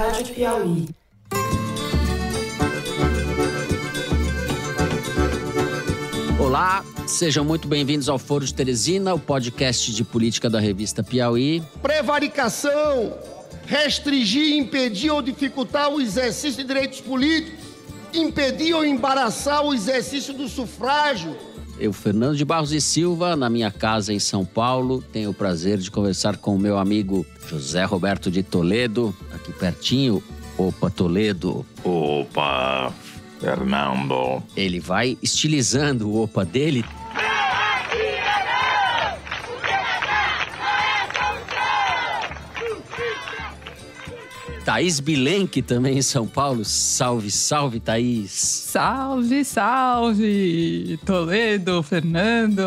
Rádio Piauí. Olá, sejam muito bem-vindos ao Foro de Teresina, o podcast de política da revista Piauí. Prevaricação, restringir, impedir ou dificultar o exercício de direitos políticos, impedir ou embaraçar o exercício do sufrágio eu, Fernando de Barros e Silva, na minha casa em São Paulo, tenho o prazer de conversar com o meu amigo José Roberto de Toledo, aqui pertinho. Opa, Toledo. Opa, Fernando. Ele vai estilizando o opa dele, Thaís Bilenque também em São Paulo. Salve, salve, Thaís. Salve, salve, Toledo, Fernando.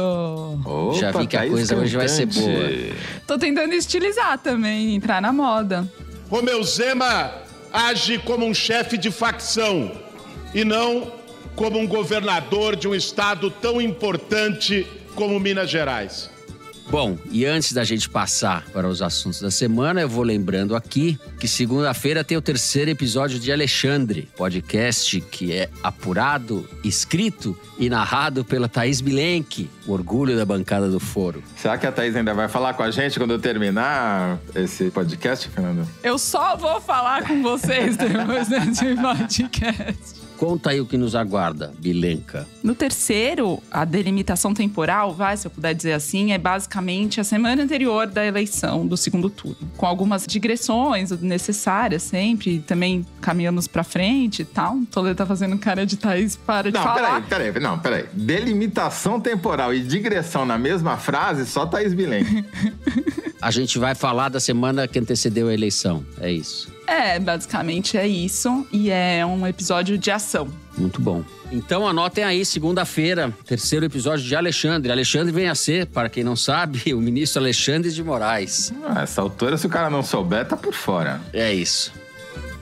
Opa, Já vi que Thaís a coisa cantante. hoje vai ser boa. Tô tentando estilizar também, entrar na moda. Romeu Zema age como um chefe de facção e não como um governador de um estado tão importante como Minas Gerais. Bom, e antes da gente passar para os assuntos da semana, eu vou lembrando aqui que segunda-feira tem o terceiro episódio de Alexandre, podcast que é apurado, escrito e narrado pela Thaís Bilenque, o orgulho da bancada do foro. Será que a Thaís ainda vai falar com a gente quando eu terminar esse podcast, Fernando? Eu só vou falar com vocês depois desse podcast. Conta aí o que nos aguarda, Bilenka. No terceiro, a delimitação temporal, vai, se eu puder dizer assim, é basicamente a semana anterior da eleição do segundo turno, com algumas digressões necessárias sempre, também caminhamos para frente e tal. Toledo tá fazendo cara de Thaís para de não, falar. Não, peraí, peraí, não, peraí. Delimitação temporal e digressão na mesma frase, só Thaís Bilenka. a gente vai falar da semana que antecedeu a eleição, é isso. É, basicamente é isso. E é um episódio de ação. Muito bom. Então anotem aí, segunda-feira, terceiro episódio de Alexandre. Alexandre vem a ser, para quem não sabe, o ministro Alexandre de Moraes. Ah, essa altura, se o cara não souber, tá por fora. É isso.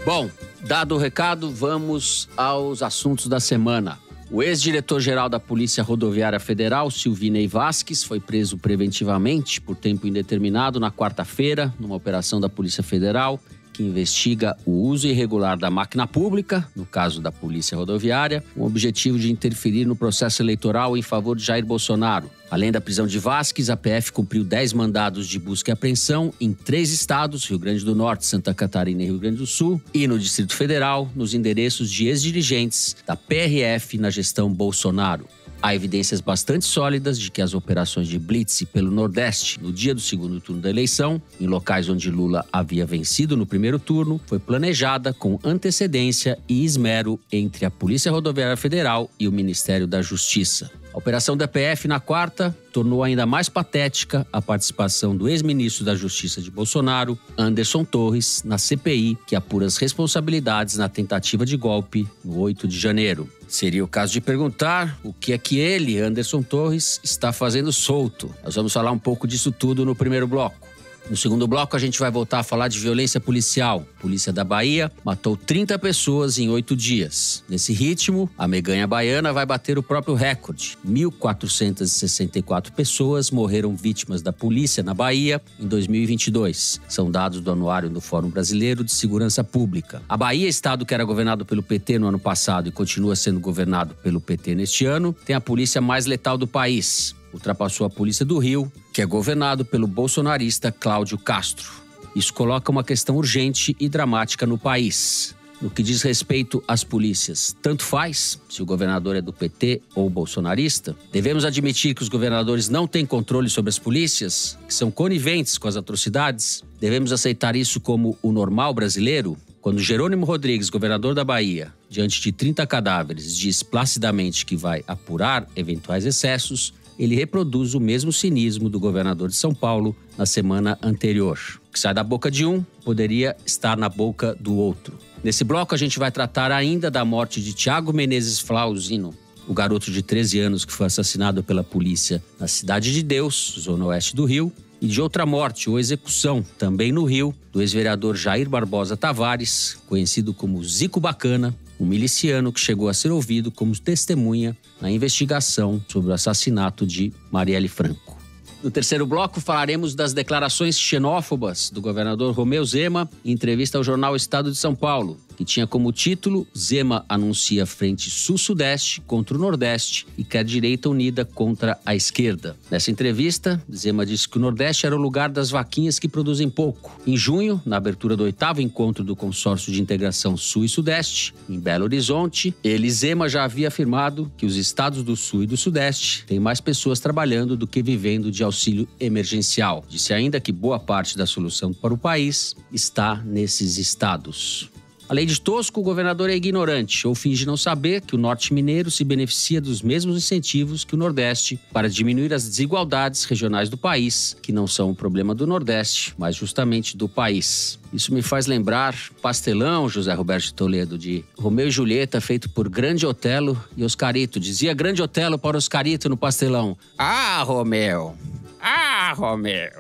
Bom, dado o recado, vamos aos assuntos da semana. O ex-diretor-geral da Polícia Rodoviária Federal, Silvinei Vasques, foi preso preventivamente por tempo indeterminado na quarta-feira, numa operação da Polícia Federal que investiga o uso irregular da máquina pública, no caso da Polícia Rodoviária, com o objetivo de interferir no processo eleitoral em favor de Jair Bolsonaro. Além da prisão de Vasquez, a PF cumpriu 10 mandados de busca e apreensão em três estados, Rio Grande do Norte, Santa Catarina e Rio Grande do Sul, e no Distrito Federal, nos endereços de ex-dirigentes da PRF na gestão Bolsonaro. Há evidências bastante sólidas de que as operações de blitz pelo Nordeste, no dia do segundo turno da eleição, em locais onde Lula havia vencido no primeiro turno, foi planejada com antecedência e esmero entre a Polícia Rodoviária Federal e o Ministério da Justiça. A operação da PF na quarta tornou ainda mais patética a participação do ex-ministro da Justiça de Bolsonaro, Anderson Torres, na CPI, que apura as responsabilidades na tentativa de golpe no 8 de janeiro. Seria o caso de perguntar o que é que ele, Anderson Torres, está fazendo solto. Nós vamos falar um pouco disso tudo no primeiro bloco. No segundo bloco, a gente vai voltar a falar de violência policial. A polícia da Bahia matou 30 pessoas em oito dias. Nesse ritmo, a meganha baiana vai bater o próprio recorde. 1.464 pessoas morreram vítimas da polícia na Bahia em 2022. São dados do Anuário do Fórum Brasileiro de Segurança Pública. A Bahia, estado que era governado pelo PT no ano passado e continua sendo governado pelo PT neste ano, tem a polícia mais letal do país ultrapassou a polícia do Rio, que é governado pelo bolsonarista Cláudio Castro. Isso coloca uma questão urgente e dramática no país. No que diz respeito às polícias, tanto faz se o governador é do PT ou bolsonarista, devemos admitir que os governadores não têm controle sobre as polícias, que são coniventes com as atrocidades? Devemos aceitar isso como o normal brasileiro? Quando Jerônimo Rodrigues, governador da Bahia, diante de 30 cadáveres, diz placidamente que vai apurar eventuais excessos, ele reproduz o mesmo cinismo do governador de São Paulo na semana anterior. O que sai da boca de um poderia estar na boca do outro. Nesse bloco, a gente vai tratar ainda da morte de Tiago Menezes Flauzino, o garoto de 13 anos que foi assassinado pela polícia na Cidade de Deus, zona oeste do Rio, e de outra morte ou execução, também no Rio, do ex-vereador Jair Barbosa Tavares, conhecido como Zico Bacana, um miliciano que chegou a ser ouvido como testemunha na investigação sobre o assassinato de Marielle Franco. No terceiro bloco, falaremos das declarações xenófobas do governador Romeu Zema em entrevista ao jornal Estado de São Paulo que tinha como título Zema anuncia frente sul-sudeste contra o Nordeste e quer direita unida contra a esquerda. Nessa entrevista, Zema disse que o Nordeste era o lugar das vaquinhas que produzem pouco. Em junho, na abertura do oitavo encontro do Consórcio de Integração Sul e Sudeste, em Belo Horizonte, ele, Zema, já havia afirmado que os estados do Sul e do Sudeste têm mais pessoas trabalhando do que vivendo de auxílio emergencial. Disse ainda que boa parte da solução para o país está nesses estados. Além de tosco, o governador é ignorante ou finge não saber que o norte mineiro se beneficia dos mesmos incentivos que o Nordeste para diminuir as desigualdades regionais do país, que não são um problema do Nordeste, mas justamente do país. Isso me faz lembrar Pastelão, José Roberto Toledo, de Romeu e Julieta, feito por Grande Otelo e Oscarito. Dizia Grande Otelo para Oscarito no Pastelão. Ah, Romeu! Ah, Romeu!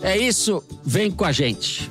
É isso, vem com a gente!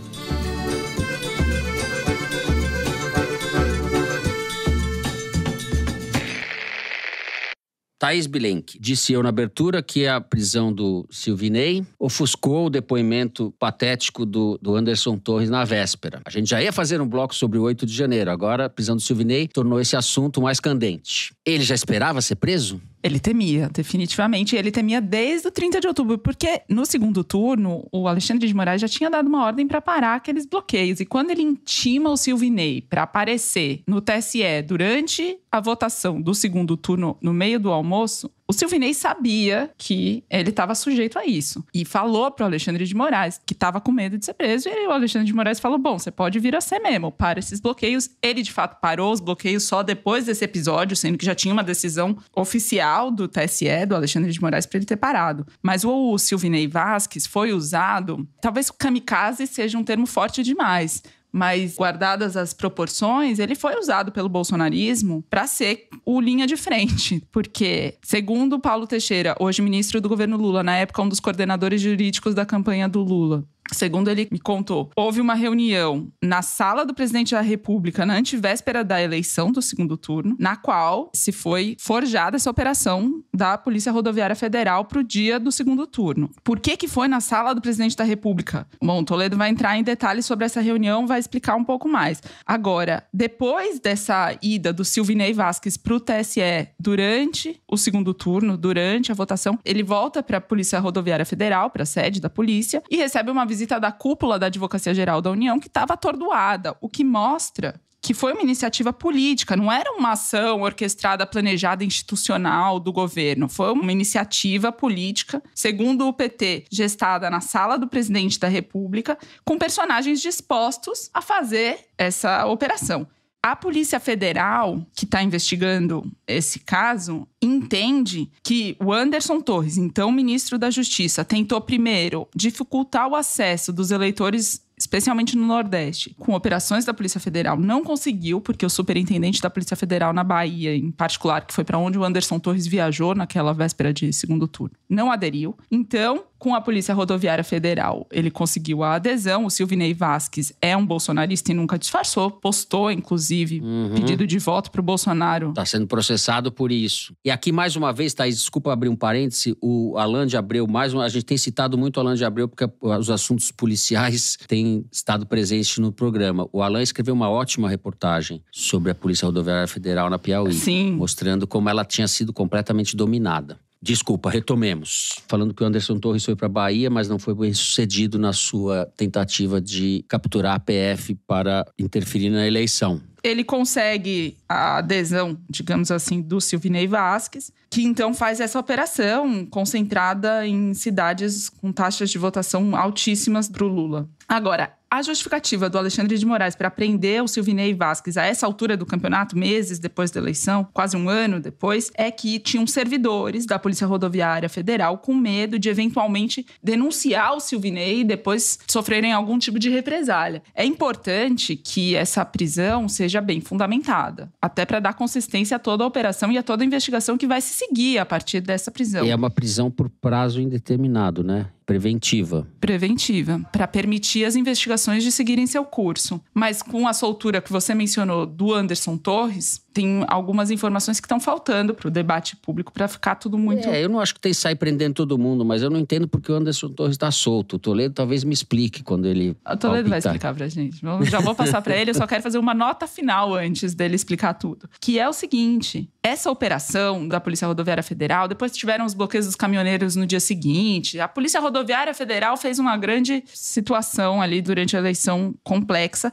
Thaís Bilenque disse eu na abertura que é a prisão do Silvinei ofuscou o depoimento patético do, do Anderson Torres na véspera. A gente já ia fazer um bloco sobre o 8 de janeiro, agora a prisão do Silvinei tornou esse assunto mais candente. Ele já esperava ser preso? Ele temia, definitivamente. Ele temia desde o 30 de outubro, porque no segundo turno, o Alexandre de Moraes já tinha dado uma ordem para parar aqueles bloqueios. E quando ele intima o Silvinei para aparecer no TSE durante a votação do segundo turno, no meio do almoço, o Silvinei sabia que ele estava sujeito a isso e falou para o Alexandre de Moraes que estava com medo de ser preso. E o Alexandre de Moraes falou: Bom, você pode vir a ser mesmo, para esses bloqueios. Ele de fato parou os bloqueios só depois desse episódio, sendo que já tinha uma decisão oficial do TSE, do Alexandre de Moraes, para ele ter parado. Mas o Silvinei Vasquez foi usado, talvez kamikaze seja um termo forte demais, mas guardadas as proporções, ele foi usado pelo bolsonarismo para ser o linha de frente, porque, segundo Paulo Teixeira, hoje ministro do governo Lula, na época um dos coordenadores jurídicos da campanha do Lula, Segundo ele me contou, houve uma reunião na sala do presidente da República na antivéspera da eleição do segundo turno, na qual se foi forjada essa operação da Polícia Rodoviária Federal para o dia do segundo turno. Por que que foi na sala do presidente da República? Bom, Toledo vai entrar em detalhes sobre essa reunião, vai explicar um pouco mais. Agora, depois dessa ida do Silvinei Vasquez para o TSE durante o segundo turno, durante a votação, ele volta para a Polícia Rodoviária Federal, para a sede da polícia, e recebe uma visita visita da cúpula da Advocacia Geral da União, que estava atordoada, o que mostra que foi uma iniciativa política, não era uma ação orquestrada, planejada, institucional do governo. Foi uma iniciativa política, segundo o PT, gestada na sala do presidente da República, com personagens dispostos a fazer essa operação. A Polícia Federal, que está investigando esse caso, entende que o Anderson Torres, então ministro da Justiça, tentou primeiro dificultar o acesso dos eleitores especialmente no Nordeste, com operações da Polícia Federal, não conseguiu, porque o superintendente da Polícia Federal na Bahia, em particular, que foi para onde o Anderson Torres viajou naquela véspera de segundo turno, não aderiu. Então, com a Polícia Rodoviária Federal. Ele conseguiu a adesão. O Silvinei Vasquez é um bolsonarista e nunca disfarçou. Postou, inclusive, uhum. pedido de voto para o Bolsonaro. Está sendo processado por isso. E aqui, mais uma vez, Thaís, desculpa abrir um parêntese. O Alain de Abreu, mais uma, a gente tem citado muito o Alain de Abreu porque os assuntos policiais têm estado presentes no programa. O Alain escreveu uma ótima reportagem sobre a Polícia Rodoviária Federal na Piauí. Sim. Mostrando como ela tinha sido completamente dominada. Desculpa, retomemos. Falando que o Anderson Torres foi para a Bahia, mas não foi bem sucedido na sua tentativa de capturar a PF para interferir na eleição. Ele consegue a adesão, digamos assim, do Silvinei Vasquez, que então faz essa operação concentrada em cidades com taxas de votação altíssimas para o Lula. Agora, a justificativa do Alexandre de Moraes para prender o Silvinei Vasquez a essa altura do campeonato, meses depois da eleição, quase um ano depois, é que tinham servidores da Polícia Rodoviária Federal com medo de eventualmente denunciar o Silvinei e depois sofrerem algum tipo de represália. É importante que essa prisão seja bem fundamentada, até para dar consistência a toda a operação e a toda a investigação que vai se seguir a partir dessa prisão. E é uma prisão por prazo indeterminado, né? Preventiva. Preventiva, para permitir as investigações de seguirem seu curso. Mas com a soltura que você mencionou do Anderson Torres, tem algumas informações que estão faltando para o debate público para ficar tudo muito. É, eu não acho que tem que sair prendendo todo mundo, mas eu não entendo porque o Anderson Torres está solto. O Toledo talvez me explique quando ele. O Toledo palpitar. vai explicar para gente. já vou passar para ele, eu só quero fazer uma nota final antes dele explicar tudo. Que é o seguinte: essa operação da Polícia Rodoviária Federal, depois tiveram os bloqueios dos caminhoneiros no dia seguinte. A Polícia Rodoviária Federal fez uma grande situação ali durante a eleição complexa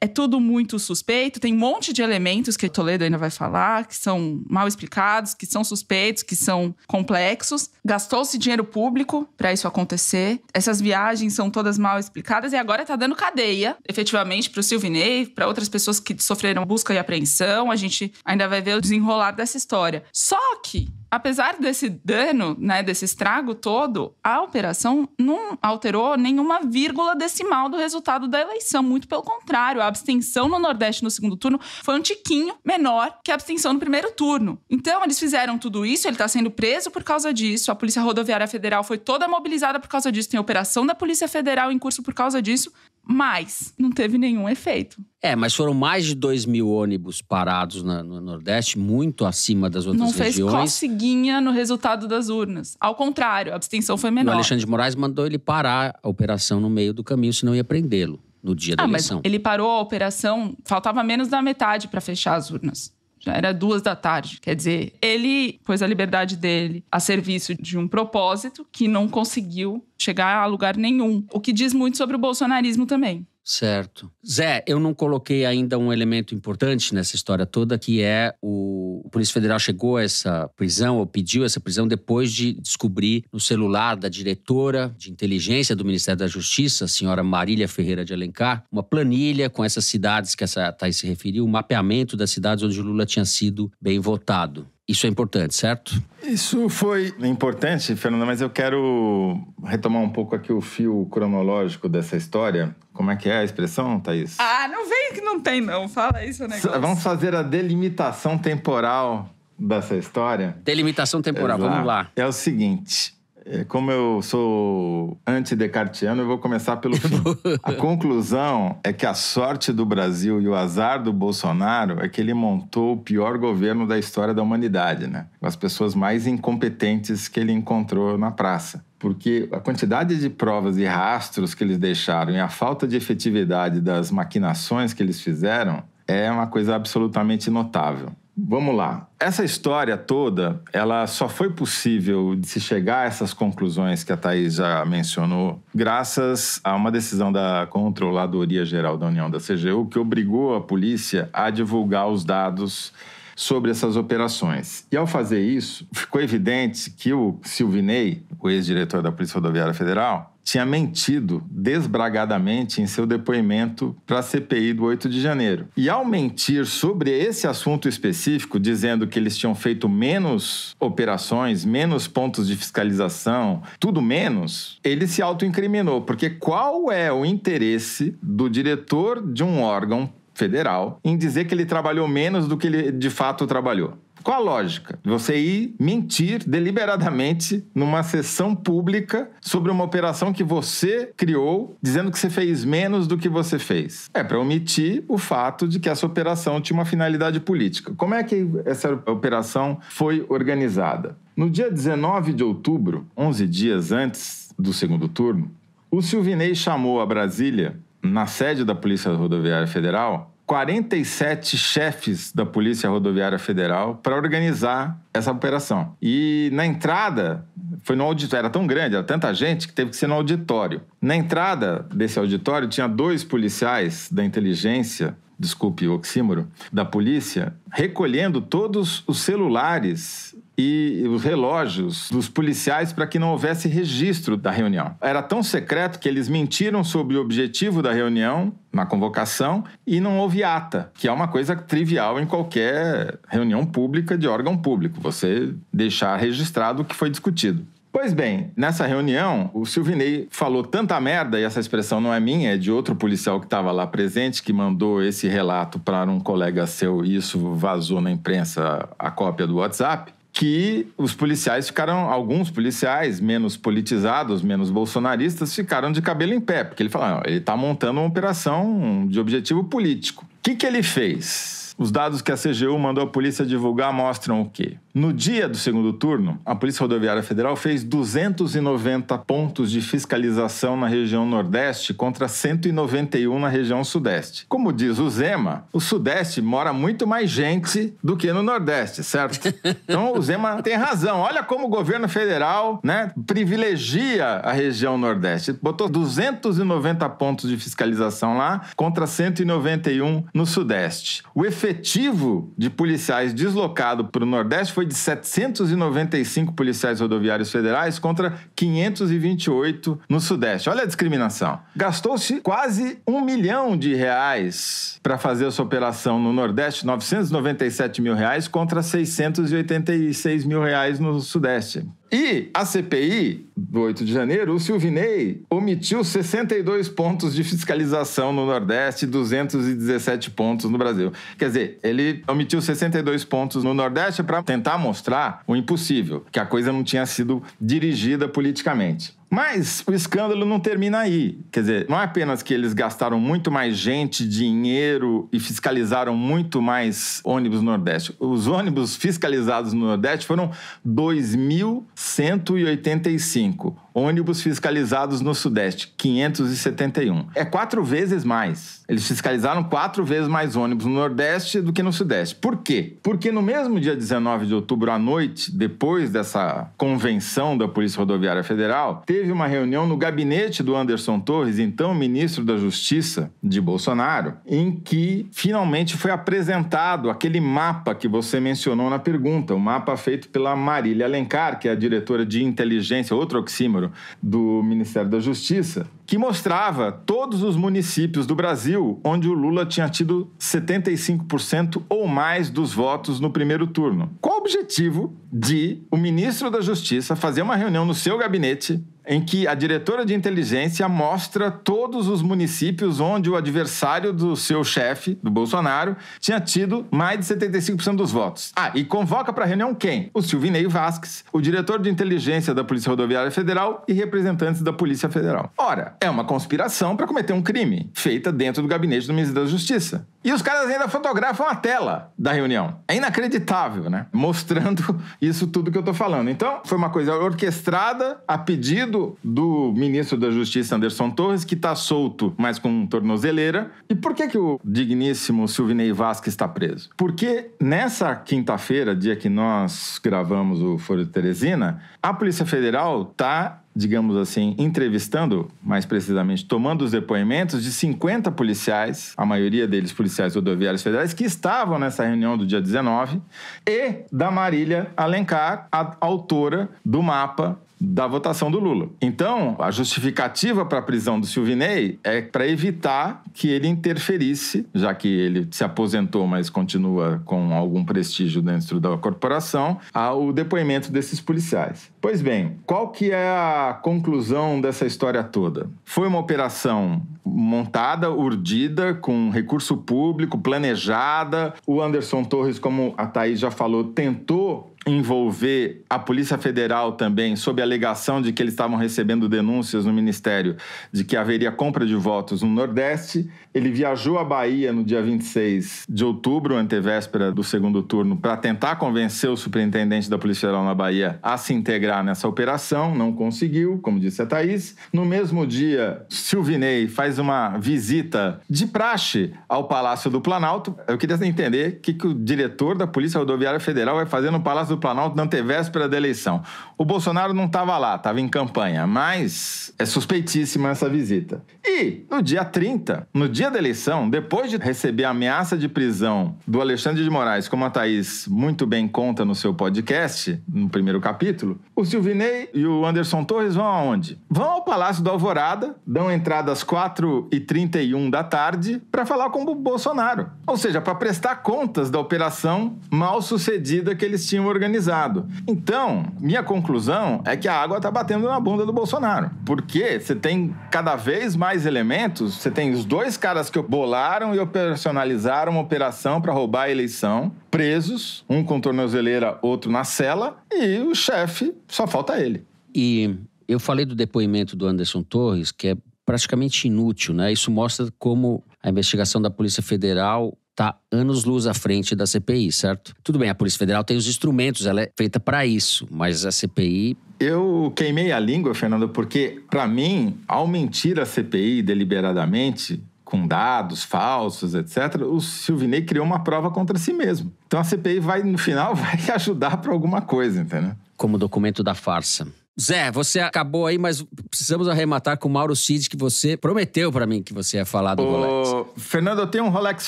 é tudo muito suspeito. Tem um monte de elementos que Toledo ainda vai falar, que são mal explicados, que são suspeitos, que são complexos. Gastou-se dinheiro público para isso acontecer. Essas viagens são todas mal explicadas e agora está dando cadeia, efetivamente, para o Silvinei, para outras pessoas que sofreram busca e apreensão. A gente ainda vai ver o desenrolar dessa história. Só que apesar desse dano, né, desse estrago todo, a operação não alterou nenhuma vírgula decimal do resultado da eleição, muito pelo contrário, a abstenção no Nordeste no segundo turno foi um tiquinho menor que a abstenção no primeiro turno. Então, eles fizeram tudo isso, ele está sendo preso por causa disso, a Polícia Rodoviária Federal foi toda mobilizada por causa disso, tem operação da Polícia Federal em curso por causa disso, mas não teve nenhum efeito. É, mas foram mais de 2 mil ônibus parados na, no Nordeste, muito acima das outras regiões. Não fez regiões. no resultado das urnas. Ao contrário, a abstenção foi menor. o Alexandre de Moraes mandou ele parar a operação no meio do caminho, senão ia prendê-lo no dia ah, da eleição. ele parou a operação, faltava menos da metade para fechar as urnas. Já era duas da tarde. Quer dizer, ele pôs a liberdade dele a serviço de um propósito que não conseguiu chegar a lugar nenhum. O que diz muito sobre o bolsonarismo também. Certo. Zé, eu não coloquei ainda um elemento importante nessa história toda, que é o, o Polícia Federal chegou a essa prisão, ou pediu essa prisão, depois de descobrir no celular da diretora de inteligência do Ministério da Justiça, a senhora Marília Ferreira de Alencar, uma planilha com essas cidades que essa Thais se referiu, o um mapeamento das cidades onde Lula tinha sido bem votado. Isso é importante, certo? Isso foi é importante, Fernando, mas eu quero retomar um pouco aqui o fio cronológico dessa história. Como é que é a expressão, Thaís? Ah, não vem que não tem, não. Fala isso, negócio. Vamos fazer a delimitação temporal dessa história. Delimitação temporal, Exato. vamos lá. É o seguinte: é, como eu sou anti-decartiano, eu vou começar pelo fim. a conclusão é que a sorte do Brasil e o azar do Bolsonaro é que ele montou o pior governo da história da humanidade, né? Com as pessoas mais incompetentes que ele encontrou na praça porque a quantidade de provas e rastros que eles deixaram e a falta de efetividade das maquinações que eles fizeram é uma coisa absolutamente notável. Vamos lá. Essa história toda, ela só foi possível de se chegar a essas conclusões que a Thaís já mencionou, graças a uma decisão da Controladoria Geral da União da CGU, que obrigou a polícia a divulgar os dados sobre essas operações. E ao fazer isso, ficou evidente que o Silvinei, o ex-diretor da Polícia Rodoviária Federal, tinha mentido desbragadamente em seu depoimento para a CPI do 8 de janeiro. E ao mentir sobre esse assunto específico, dizendo que eles tinham feito menos operações, menos pontos de fiscalização, tudo menos, ele se autoincriminou, porque qual é o interesse do diretor de um órgão federal em dizer que ele trabalhou menos do que ele de fato trabalhou? Qual a lógica? Você ir mentir deliberadamente numa sessão pública sobre uma operação que você criou, dizendo que você fez menos do que você fez. É para omitir o fato de que essa operação tinha uma finalidade política. Como é que essa operação foi organizada? No dia 19 de outubro, 11 dias antes do segundo turno, o Silvinei chamou a Brasília, na sede da Polícia Rodoviária Federal, 47 chefes da Polícia Rodoviária Federal para organizar essa operação. E na entrada, foi no auditório, era tão grande, era tanta gente que teve que ser no auditório. Na entrada desse auditório tinha dois policiais da inteligência, desculpe o oxímoro, da polícia, recolhendo todos os celulares e os relógios dos policiais para que não houvesse registro da reunião. Era tão secreto que eles mentiram sobre o objetivo da reunião na convocação e não houve ata, que é uma coisa trivial em qualquer reunião pública de órgão público, você deixar registrado o que foi discutido. Pois bem, nessa reunião, o Silvinei falou tanta merda, e essa expressão não é minha, é de outro policial que estava lá presente, que mandou esse relato para um colega seu, e isso vazou na imprensa a cópia do WhatsApp que os policiais ficaram, alguns policiais menos politizados, menos bolsonaristas, ficaram de cabelo em pé, porque ele falou, ele está montando uma operação de objetivo político. O que, que ele fez? Os dados que a CGU mandou a polícia divulgar mostram o quê? No dia do segundo turno, a Polícia Rodoviária Federal fez 290 pontos de fiscalização na região Nordeste contra 191 na região Sudeste. Como diz o Zema, o Sudeste mora muito mais gente do que no Nordeste, certo? Então o Zema tem razão. Olha como o governo federal né, privilegia a região Nordeste. Botou 290 pontos de fiscalização lá contra 191 no Sudeste. O efetivo de policiais deslocado para o Nordeste foi de 795 policiais rodoviários federais contra 528 no Sudeste. Olha a discriminação. Gastou-se quase um milhão de reais para fazer essa operação no Nordeste, 997 mil reais contra 686 mil reais no Sudeste. E a CPI do 8 de janeiro, o Silvinei omitiu 62 pontos de fiscalização no Nordeste e 217 pontos no Brasil. Quer dizer, ele omitiu 62 pontos no Nordeste para tentar mostrar o impossível, que a coisa não tinha sido dirigida politicamente. Mas o escândalo não termina aí. Quer dizer, não é apenas que eles gastaram muito mais gente, dinheiro e fiscalizaram muito mais ônibus no Nordeste. Os ônibus fiscalizados no Nordeste foram 2.185 ônibus fiscalizados no Sudeste, 571. É quatro vezes mais. Eles fiscalizaram quatro vezes mais ônibus no Nordeste do que no Sudeste. Por quê? Porque no mesmo dia 19 de outubro, à noite, depois dessa convenção da Polícia Rodoviária Federal, teve uma reunião no gabinete do Anderson Torres, então ministro da Justiça de Bolsonaro, em que finalmente foi apresentado aquele mapa que você mencionou na pergunta, o mapa feito pela Marília Alencar, que é a diretora de inteligência, outro oxímoro, do Ministério da Justiça, que mostrava todos os municípios do Brasil onde o Lula tinha tido 75% ou mais dos votos no primeiro turno. Qual o objetivo de o ministro da Justiça fazer uma reunião no seu gabinete em que a diretora de inteligência mostra todos os municípios onde o adversário do seu chefe, do Bolsonaro, tinha tido mais de 75% dos votos. Ah, e convoca para reunião quem? O Silvinei Vasques, o diretor de inteligência da Polícia Rodoviária Federal e representantes da Polícia Federal. Ora, é uma conspiração para cometer um crime, feita dentro do gabinete do ministro da Justiça. E os caras ainda fotografam a tela da reunião. É inacreditável, né? Mostrando isso tudo que eu tô falando. Então, foi uma coisa orquestrada a pedido pedido do ministro da Justiça, Anderson Torres, que está solto, mas com tornozeleira. E por que, que o digníssimo Silvinei Vasque está preso? Porque nessa quinta-feira, dia que nós gravamos o Foro de Teresina, a Polícia Federal está digamos assim, entrevistando, mais precisamente, tomando os depoimentos de 50 policiais, a maioria deles policiais rodoviários federais, que estavam nessa reunião do dia 19, e da Marília Alencar, a autora do mapa da votação do Lula. Então, a justificativa para a prisão do Silvinei é para evitar que ele interferisse, já que ele se aposentou, mas continua com algum prestígio dentro da corporação, ao depoimento desses policiais. Pois bem, qual que é a conclusão dessa história toda? Foi uma operação montada, urdida, com recurso público, planejada. O Anderson Torres, como a Thaís já falou, tentou envolver a Polícia Federal também, sob a alegação de que eles estavam recebendo denúncias no Ministério de que haveria compra de votos no Nordeste. Ele viajou à Bahia no dia 26 de outubro, antevéspera do segundo turno, para tentar convencer o superintendente da Polícia Federal na Bahia a se integrar nessa operação. Não conseguiu, como disse a Thaís. No mesmo dia, Silvinei faz uma visita de praxe ao Palácio do Planalto. Eu queria entender o que, que o diretor da Polícia Rodoviária Federal vai fazer no Palácio do do Planalto na antevéspera da eleição. O Bolsonaro não estava lá, estava em campanha, mas é suspeitíssima essa visita. E no dia 30, no dia da eleição, depois de receber a ameaça de prisão do Alexandre de Moraes, como a Thaís muito bem conta no seu podcast, no primeiro capítulo, o Silvinei e o Anderson Torres vão aonde? Vão ao Palácio do Alvorada, dão entrada às 4h31 da tarde para falar com o Bolsonaro. Ou seja, para prestar contas da operação mal sucedida que eles tinham organizado organizado. Então, minha conclusão é que a água está batendo na bunda do Bolsonaro, porque você tem cada vez mais elementos, você tem os dois caras que bolaram e operacionalizaram uma operação para roubar a eleição, presos, um com tornozeleira, outro na cela, e o chefe, só falta ele. E eu falei do depoimento do Anderson Torres, que é praticamente inútil, né? Isso mostra como a investigação da Polícia Federal está anos-luz à frente da CPI, certo? Tudo bem, a Polícia Federal tem os instrumentos, ela é feita para isso, mas a CPI eu queimei a língua, Fernando, porque, para mim, ao mentir a CPI deliberadamente, com dados falsos, etc., o Silvinei criou uma prova contra si mesmo. Então a CPI vai, no final, vai ajudar para alguma coisa, entendeu? Como documento da farsa. Zé, você acabou aí, mas precisamos arrematar com o Mauro Cid, que você prometeu para mim que você ia falar do Ô, Rolex. Fernando, eu tenho um Rolex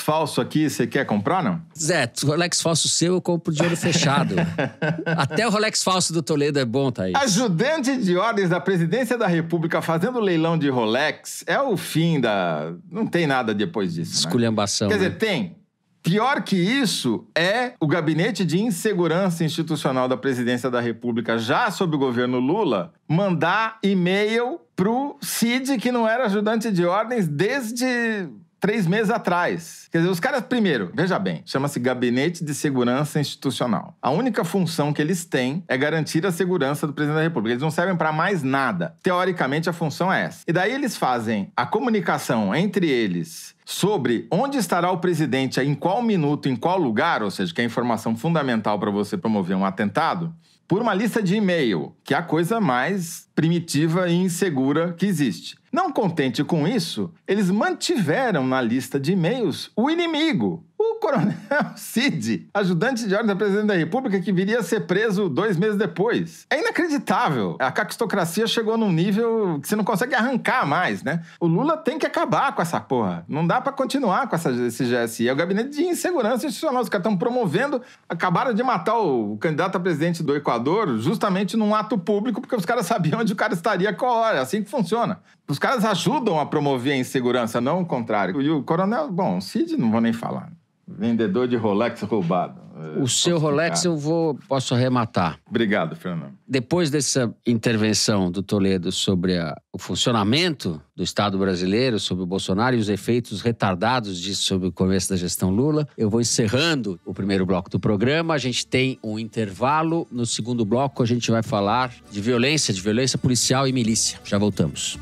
falso aqui, você quer comprar, não? Zé, Rolex falso seu eu compro de olho fechado. Até o Rolex falso do Toledo é bom, Thaís. Ajudante de ordens da presidência da República fazendo leilão de Rolex é o fim da. Não tem nada depois disso. Né? Esculhambação. Né? Quer dizer, né? tem, Pior que isso é o gabinete de insegurança institucional da presidência da República, já sob o governo Lula, mandar e-mail pro Cid, que não era ajudante de ordens desde três meses atrás. Quer dizer, os caras, primeiro, veja bem, chama-se Gabinete de Segurança Institucional. A única função que eles têm é garantir a segurança do presidente da República. Eles não servem para mais nada. Teoricamente, a função é essa. E daí eles fazem a comunicação entre eles sobre onde estará o presidente, em qual minuto, em qual lugar, ou seja, que é a informação fundamental para você promover um atentado, por uma lista de e-mail, que é a coisa mais primitiva e insegura que existe. Não contente com isso, eles mantiveram na lista de e-mails o inimigo, o coronel Cid, ajudante de ordem da presidente da República, que viria a ser preso dois meses depois. É inacreditável. A caquistocracia chegou num nível que você não consegue arrancar mais, né? O Lula tem que acabar com essa porra. Não dá para continuar com essa, esse GSI. É o gabinete de insegurança institucional. Os caras estão promovendo. Acabaram de matar o candidato a presidente do Equador justamente num ato público, porque os caras sabiam onde o cara estaria com a hora. É assim que funciona. Os caras ajudam a promover a insegurança, não o contrário. E o coronel, bom, o Cid não vou nem falar. Vendedor de Rolex roubado. É, o seu Rolex eu vou posso arrematar. Obrigado, Fernando. Depois dessa intervenção do Toledo sobre a, o funcionamento do Estado brasileiro, sobre o Bolsonaro e os efeitos retardados disso sobre o começo da gestão Lula, eu vou encerrando o primeiro bloco do programa. A gente tem um intervalo. No segundo bloco, a gente vai falar de violência, de violência policial e milícia. Já voltamos.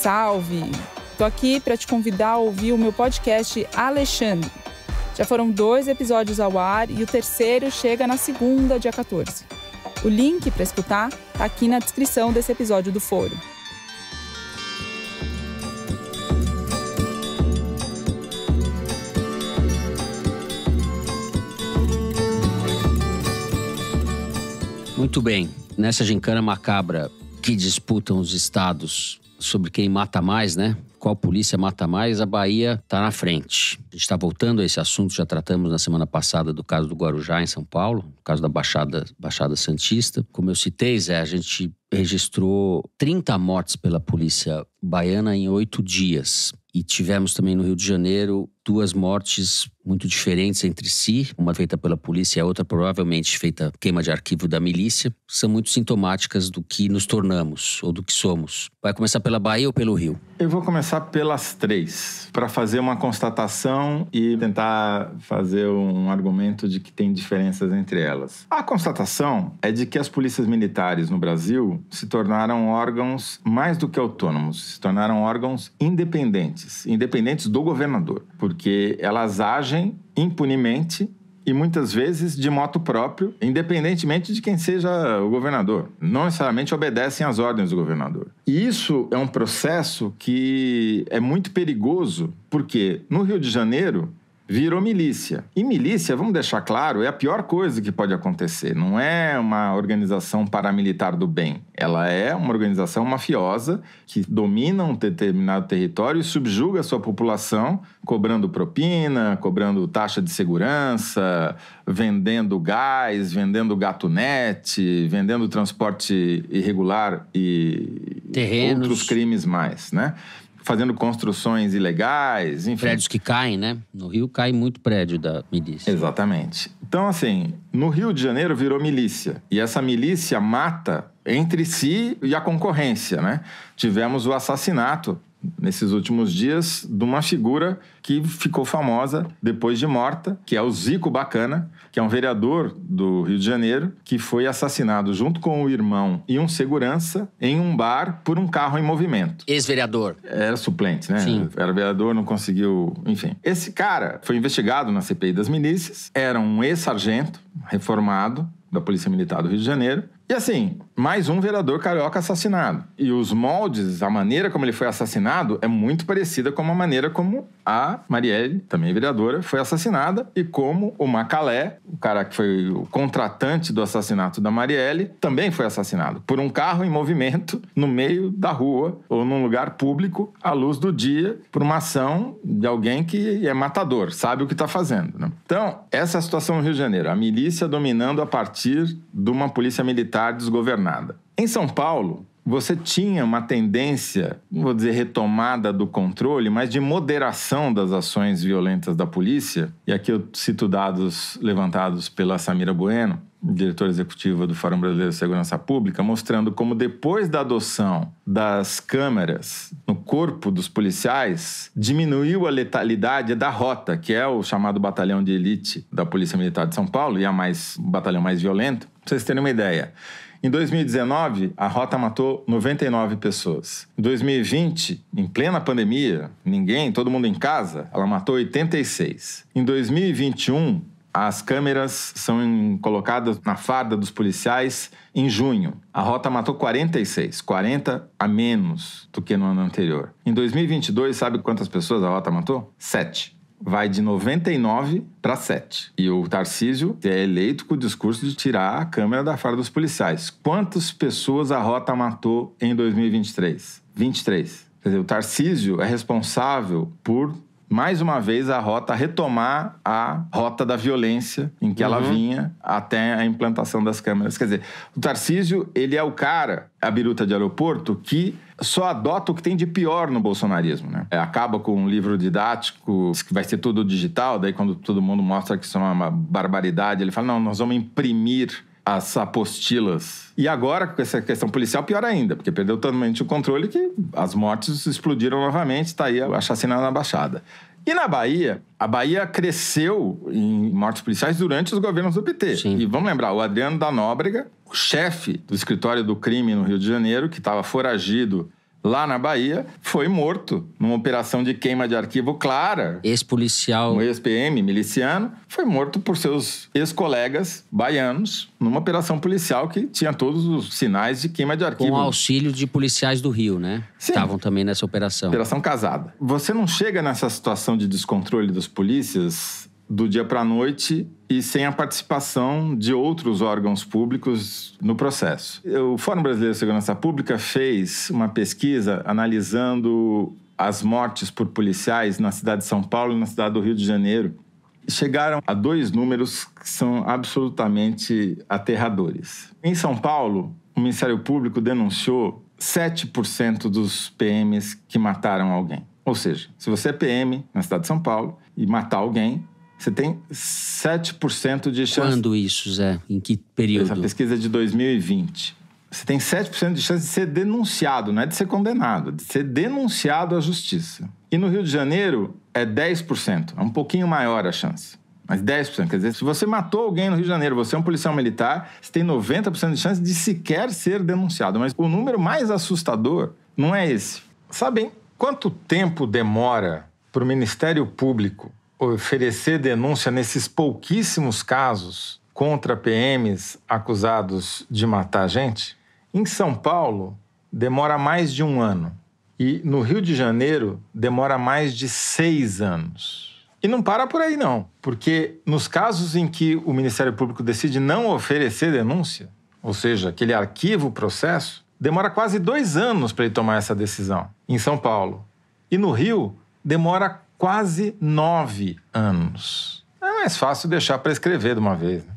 Salve! Tô aqui para te convidar a ouvir o meu podcast Alexandre. Já foram dois episódios ao ar e o terceiro chega na segunda, dia 14. O link para escutar tá aqui na descrição desse episódio do Foro. Muito bem. Nessa gincana macabra que disputam os estados sobre quem mata mais, né? qual polícia mata mais, a Bahia está na frente. A gente está voltando a esse assunto, já tratamos na semana passada do caso do Guarujá, em São Paulo, o caso da Baixada, Baixada Santista. Como eu citei, Zé, a gente registrou 30 mortes pela polícia baiana em oito dias. E tivemos também no Rio de Janeiro duas mortes muito diferentes entre si, uma feita pela polícia e a outra provavelmente feita queima de arquivo da milícia, são muito sintomáticas do que nos tornamos ou do que somos. Vai começar pela Bahia ou pelo Rio? Eu vou começar começar pelas três, para fazer uma constatação e tentar fazer um argumento de que tem diferenças entre elas. A constatação é de que as polícias militares no Brasil se tornaram órgãos mais do que autônomos, se tornaram órgãos independentes, independentes do governador, porque elas agem impunemente e muitas vezes de moto próprio, independentemente de quem seja o governador. Não necessariamente obedecem às ordens do governador. E isso é um processo que é muito perigoso, porque no Rio de Janeiro virou milícia. E milícia, vamos deixar claro, é a pior coisa que pode acontecer. Não é uma organização paramilitar do bem. Ela é uma organização mafiosa que domina um determinado território e subjuga a sua população, cobrando propina, cobrando taxa de segurança, vendendo gás, vendendo gatunete, vendendo transporte irregular e Terrenos. outros crimes mais, né? fazendo construções ilegais, enfim. Prédios que caem, né? No Rio cai muito prédio da milícia. Exatamente. Então, assim, no Rio de Janeiro virou milícia. E essa milícia mata entre si e a concorrência, né? Tivemos o assassinato nesses últimos dias de uma figura que ficou famosa depois de morta, que é o Zico Bacana, que é um vereador do Rio de Janeiro, que foi assassinado junto com o irmão e um segurança em um bar por um carro em movimento. Ex-vereador. Era suplente, né? Sim. Era vereador, não conseguiu. Enfim. Esse cara foi investigado na CPI das milícias, era um ex-sargento reformado da Polícia Militar do Rio de Janeiro, e assim, mais um vereador carioca assassinado. E os moldes, a maneira como ele foi assassinado é muito parecida com a maneira como a Marielle, também vereadora, foi assassinada e como o Macalé, o cara que foi o contratante do assassinato da Marielle, também foi assassinado por um carro em movimento no meio da rua ou num lugar público à luz do dia por uma ação de alguém que é matador, sabe o que está fazendo. Né? Então, essa é a situação no Rio de Janeiro. A milícia dominando a partir de uma polícia militar militar desgovernada. Em São Paulo, você tinha uma tendência, não vou dizer retomada do controle, mas de moderação das ações violentas da polícia. E aqui eu cito dados levantados pela Samira Bueno diretora executiva do Fórum Brasileiro de Segurança Pública, mostrando como depois da adoção das câmeras no corpo dos policiais, diminuiu a letalidade da rota, que é o chamado batalhão de elite da Polícia Militar de São Paulo, e é mais, o batalhão mais violento. Pra vocês terem uma ideia. Em 2019, a rota matou 99 pessoas. Em 2020, em plena pandemia, ninguém, todo mundo em casa, ela matou 86. Em 2021, as câmeras são colocadas na farda dos policiais em junho. A rota matou 46, 40 a menos do que no ano anterior. Em 2022, sabe quantas pessoas a rota matou? Sete vai de 99 para 7. E o Tarcísio é eleito com o discurso de tirar a câmera da farda dos policiais. Quantas pessoas a Rota matou em 2023? 23. Quer dizer, o Tarcísio é responsável por mais uma vez a rota retomar a rota da violência em que uhum. ela vinha até a implantação das câmeras. Quer dizer, o Tarcísio, ele é o cara, a biruta de aeroporto, que só adota o que tem de pior no bolsonarismo, né? É, acaba com um livro didático que vai ser tudo digital, daí quando todo mundo mostra que isso é uma barbaridade, ele fala, não, nós vamos imprimir as apostilas. E agora, com essa questão policial, pior ainda, porque perdeu totalmente o controle que as mortes explodiram novamente, está aí a chacina na Baixada. E na Bahia, a Bahia cresceu em mortes policiais durante os governos do PT. Sim. E vamos lembrar, o Adriano da Nóbrega, o chefe do escritório do crime no Rio de Janeiro, que estava foragido lá na Bahia, foi morto numa operação de queima de arquivo clara. Ex-policial. Um ex-PM miliciano, foi morto por seus ex-colegas baianos numa operação policial que tinha todos os sinais de queima de arquivo. Com auxílio de policiais do Rio, né? Sim. Estavam também nessa operação. Operação casada. Você não chega nessa situação de descontrole dos polícias do dia para a noite e sem a participação de outros órgãos públicos no processo. O Fórum Brasileiro de Segurança Pública fez uma pesquisa analisando as mortes por policiais na cidade de São Paulo e na cidade do Rio de Janeiro. Chegaram a dois números que são absolutamente aterradores. Em São Paulo, o Ministério Público denunciou 7% dos PMs que mataram alguém. Ou seja, se você é PM na cidade de São Paulo e matar alguém, você tem 7% de chance. Quando isso, Zé? Em que período? Essa pesquisa é de 2020. Você tem 7% de chance de ser denunciado, não é de ser condenado, de ser denunciado à justiça. E no Rio de Janeiro é 10%, é um pouquinho maior a chance. Mas 10%, quer dizer, se você matou alguém no Rio de Janeiro, você é um policial militar, você tem 90% de chance de sequer ser denunciado. Mas o número mais assustador não é esse. Sabem quanto tempo demora para o Ministério Público oferecer denúncia nesses pouquíssimos casos contra PMs acusados de matar gente? Em São Paulo, demora mais de um ano. E no Rio de Janeiro, demora mais de seis anos. E não para por aí, não, porque nos casos em que o Ministério Público decide não oferecer denúncia, ou seja, que ele arquiva o processo, demora quase dois anos para ele tomar essa decisão, em São Paulo. E no Rio, demora quase nove anos. É mais fácil deixar para escrever de uma vez. Né?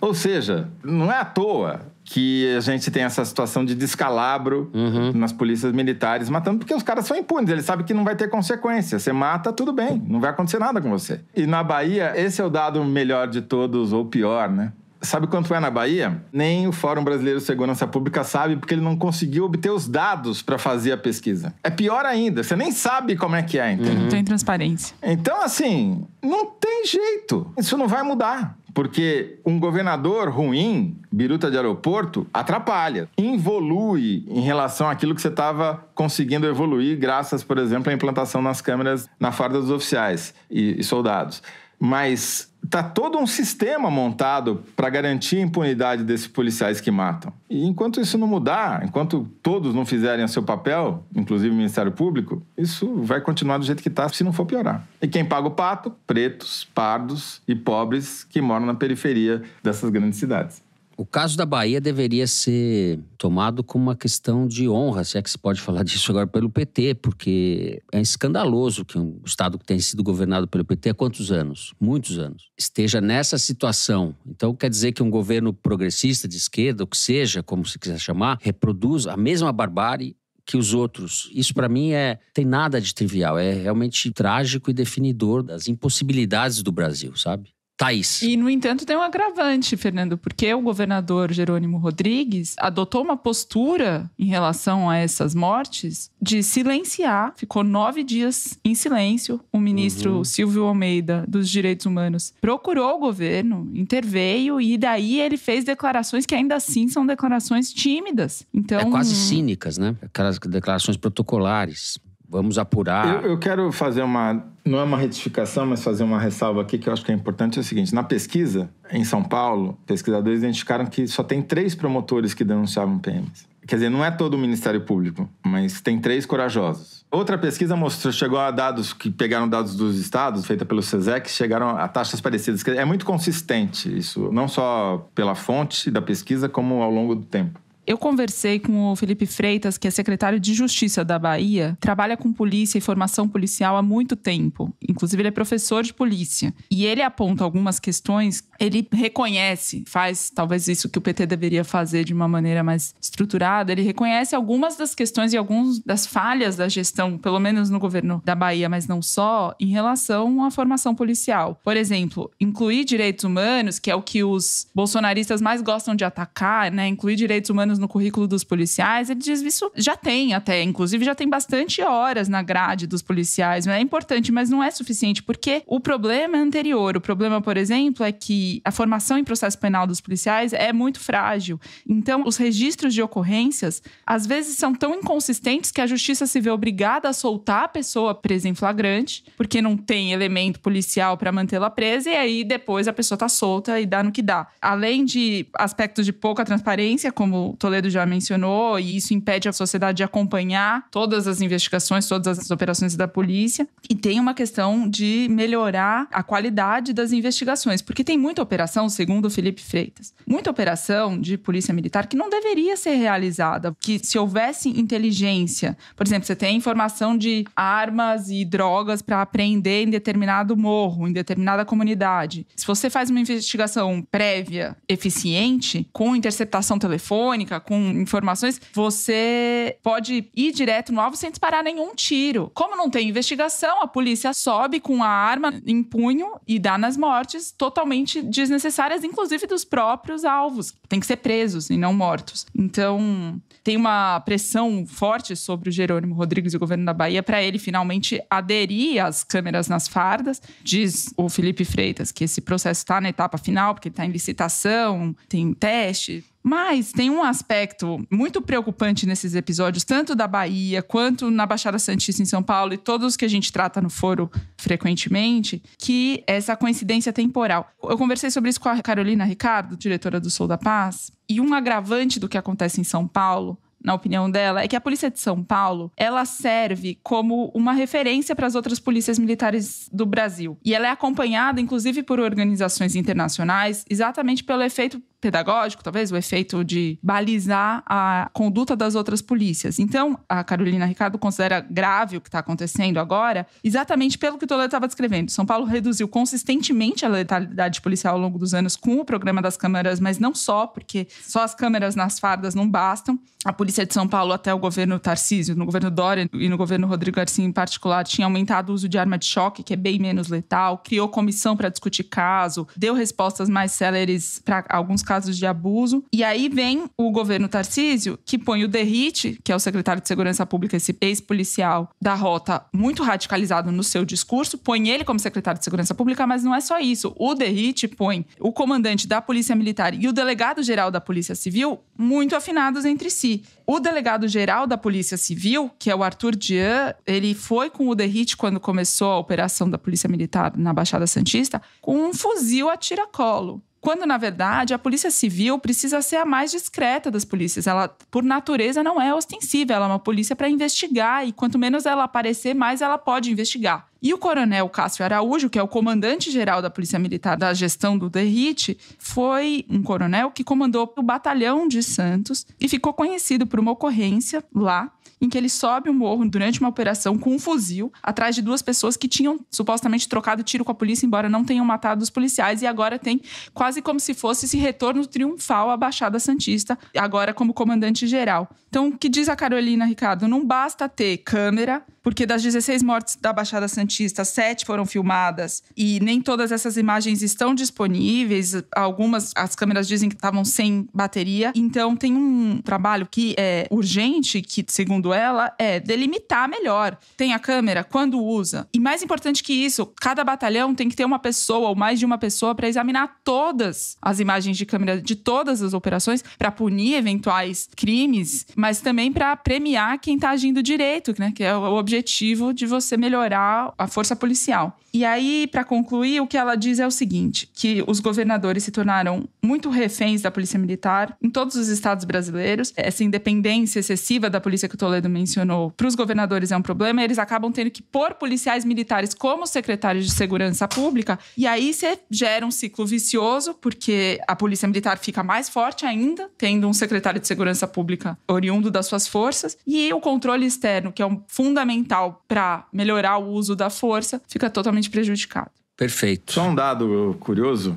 Ou seja, não é à toa que a gente tem essa situação de descalabro uhum. nas polícias militares matando, porque os caras são impunes, eles sabem que não vai ter consequência. Você mata, tudo bem, não vai acontecer nada com você. E na Bahia, esse é o dado melhor de todos, ou pior, né? Sabe quanto é na Bahia? Nem o Fórum Brasileiro de Segurança Pública sabe, porque ele não conseguiu obter os dados para fazer a pesquisa. É pior ainda, você nem sabe como é que é, entendeu? Uhum. Não tem transparência. Então, assim, não tem jeito. Isso não vai mudar. Porque um governador ruim, biruta de aeroporto, atrapalha, involui em relação àquilo que você estava conseguindo evoluir, graças, por exemplo, à implantação nas câmeras na farda dos oficiais e, e soldados. Mas tá todo um sistema montado para garantir a impunidade desses policiais que matam. E enquanto isso não mudar, enquanto todos não fizerem o seu papel, inclusive o Ministério Público, isso vai continuar do jeito que está, se não for piorar. E quem paga o pato? Pretos, pardos e pobres que moram na periferia dessas grandes cidades. O caso da Bahia deveria ser tomado como uma questão de honra, se é que se pode falar disso agora pelo PT, porque é escandaloso que um Estado que tem sido governado pelo PT há quantos anos? Muitos anos. Esteja nessa situação. Então, quer dizer que um governo progressista, de esquerda, o que seja, como se quiser chamar, reproduz a mesma barbárie que os outros. Isso para mim é tem nada de trivial, é realmente trágico e definidor das impossibilidades do Brasil, sabe? Thaís. E, no entanto, tem um agravante, Fernando, porque o governador Jerônimo Rodrigues adotou uma postura em relação a essas mortes de silenciar, ficou nove dias em silêncio. O ministro uhum. Silvio Almeida, dos Direitos Humanos, procurou o governo, interveio e daí ele fez declarações que ainda assim são declarações tímidas. Então, é quase cínicas, né? Aquelas declarações protocolares. Vamos apurar. Eu, eu, quero fazer uma. Não é uma retificação, mas fazer uma ressalva aqui que eu acho que é importante. É o seguinte: na pesquisa, em São Paulo, pesquisadores identificaram que só tem três promotores que denunciavam PMs. Quer dizer, não é todo o Ministério Público, mas tem três corajosos. Outra pesquisa mostrou, chegou a dados que pegaram dados dos estados, feita pelo SESEC, chegaram a taxas parecidas. É muito consistente isso, não só pela fonte da pesquisa, como ao longo do tempo. Eu conversei com o Felipe Freitas, que é secretário de Justiça da Bahia, trabalha com polícia e formação policial há muito tempo. Inclusive, ele é professor de polícia. E ele aponta algumas questões, ele reconhece, faz talvez isso que o PT deveria fazer de uma maneira mais estruturada, ele reconhece algumas das questões e algumas das falhas da gestão, pelo menos no governo da Bahia, mas não só, em relação à formação policial. Por exemplo, incluir direitos humanos, que é o que os bolsonaristas mais gostam de atacar, né? Incluir direitos humanos anos no currículo dos policiais, ele diz isso já tem até, inclusive já tem bastante horas na grade dos policiais, é importante, mas não é suficiente, porque o problema é anterior. O problema, por exemplo, é que a formação em processo penal dos policiais é muito frágil. Então, os registros de ocorrências às vezes são tão inconsistentes que a justiça se vê obrigada a soltar a pessoa presa em flagrante, porque não tem elemento policial para mantê-la presa, e aí depois a pessoa está solta e dá no que dá. Além de aspectos de pouca transparência, como Toledo já mencionou, e isso impede a sociedade de acompanhar todas as investigações, todas as operações da polícia. E tem uma questão de melhorar a qualidade das investigações, porque tem muita operação, segundo o Felipe Freitas, muita operação de polícia militar que não deveria ser realizada, que se houvesse inteligência, por exemplo, você tem informação de armas e drogas para apreender em determinado morro, em determinada comunidade. Se você faz uma investigação prévia eficiente, com interceptação telefônica, técnica, com informações, você pode ir direto no alvo sem disparar nenhum tiro. Como não tem investigação, a polícia sobe com a arma em punho e dá nas mortes totalmente desnecessárias, inclusive dos próprios alvos. Tem que ser presos e não mortos. Então, tem uma pressão forte sobre o Jerônimo Rodrigues e o governo da Bahia para ele finalmente aderir às câmeras nas fardas. Diz o Felipe Freitas que esse processo está na etapa final, porque está em licitação, tem teste, mas tem um aspecto muito preocupante nesses episódios, tanto da Bahia quanto na Baixada Santista em São Paulo e todos que a gente trata no foro frequentemente, que é essa coincidência temporal. Eu conversei sobre isso com a Carolina Ricardo, diretora do Sul da Paz, e um agravante do que acontece em São Paulo na opinião dela, é que a polícia de São Paulo, ela serve como uma referência para as outras polícias militares do Brasil. E ela é acompanhada, inclusive, por organizações internacionais, exatamente pelo efeito pedagógico, talvez, o efeito de balizar a conduta das outras polícias. Então, a Carolina Ricardo considera grave o que está acontecendo agora, exatamente pelo que o Toledo estava descrevendo. São Paulo reduziu consistentemente a letalidade policial ao longo dos anos com o programa das câmeras, mas não só, porque só as câmeras nas fardas não bastam. A polícia de São Paulo, até o governo Tarcísio, no governo Dória e no governo Rodrigo Garcia em particular, tinha aumentado o uso de arma de choque, que é bem menos letal, criou comissão para discutir caso, deu respostas mais céleres para alguns casos casos de abuso. E aí vem o governo Tarcísio, que põe o Derrite, que é o secretário de Segurança Pública, esse ex-policial da Rota, muito radicalizado no seu discurso, põe ele como secretário de Segurança Pública, mas não é só isso. O Derrite põe o comandante da Polícia Militar e o delegado-geral da Polícia Civil muito afinados entre si. O delegado-geral da Polícia Civil, que é o Arthur Dian, ele foi com o Derrite quando começou a operação da Polícia Militar na Baixada Santista, com um fuzil a tiracolo. Quando, na verdade, a polícia civil precisa ser a mais discreta das polícias. Ela, por natureza, não é ostensiva. Ela é uma polícia para investigar e quanto menos ela aparecer, mais ela pode investigar. E o coronel Cássio Araújo, que é o comandante-geral da Polícia Militar da gestão do Derrite, foi um coronel que comandou o Batalhão de Santos e ficou conhecido por uma ocorrência lá em que ele sobe o um morro durante uma operação com um fuzil atrás de duas pessoas que tinham supostamente trocado tiro com a polícia, embora não tenham matado os policiais, e agora tem quase como se fosse esse retorno triunfal à Baixada Santista, agora como comandante geral. Então, o que diz a Carolina, Ricardo? Não basta ter câmera, porque das 16 mortes da Baixada Santista, sete foram filmadas e nem todas essas imagens estão disponíveis. Algumas, as câmeras dizem que estavam sem bateria. Então, tem um trabalho que é urgente, que, segundo ela, é delimitar melhor. Tem a câmera, quando usa. E mais importante que isso, cada batalhão tem que ter uma pessoa ou mais de uma pessoa para examinar todas as imagens de câmera de todas as operações, para punir eventuais crimes, mas também para premiar quem está agindo direito, né? Que é o objetivo objetivo de você melhorar a força policial. E aí, para concluir, o que ela diz é o seguinte: que os governadores se tornaram muito reféns da polícia militar em todos os estados brasileiros. Essa independência excessiva da polícia que o Toledo mencionou para os governadores é um problema. Eles acabam tendo que pôr policiais militares como secretários de segurança pública. E aí você gera um ciclo vicioso, porque a polícia militar fica mais forte ainda, tendo um secretário de segurança pública oriundo das suas forças. E o controle externo, que é um fundamental para melhorar o uso da força fica totalmente prejudicado. Perfeito. Só um dado curioso,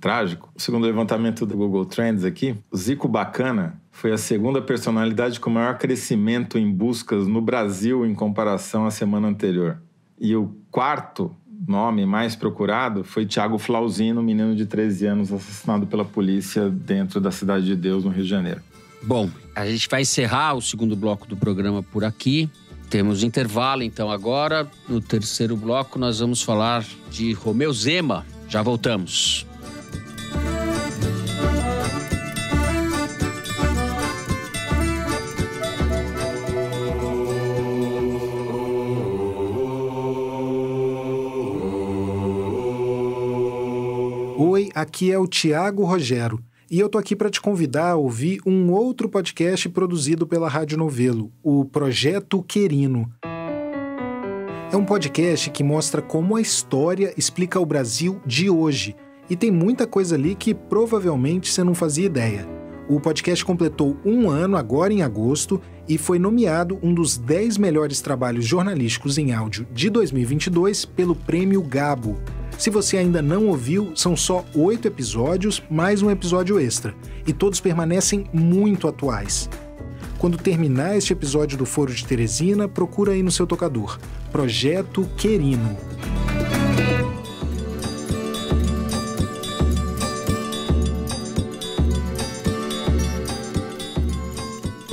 trágico, Segundo o levantamento do Google Trends aqui, Zico Bacana foi a segunda personalidade com maior crescimento em buscas no Brasil em comparação à semana anterior. E o quarto nome mais procurado foi Tiago Flauzino, menino de 13 anos assassinado pela polícia dentro da Cidade de Deus, no Rio de Janeiro. Bom, a gente vai encerrar o segundo bloco do programa por aqui. Temos intervalo então agora. No terceiro bloco nós vamos falar de Romeu Zema. Já voltamos. Oi, aqui é o Tiago Rogero. E eu tô aqui para te convidar a ouvir um outro podcast produzido pela Rádio Novelo, o Projeto Querino. É um podcast que mostra como a história explica o Brasil de hoje. E tem muita coisa ali que provavelmente você não fazia ideia. O podcast completou um ano agora em agosto e foi nomeado um dos 10 melhores trabalhos jornalísticos em áudio de 2022 pelo Prêmio Gabo. Se você ainda não ouviu, são só oito episódios, mais um episódio extra, e todos permanecem muito atuais. Quando terminar este episódio do Foro de Teresina, procura aí no seu tocador. Projeto Querino.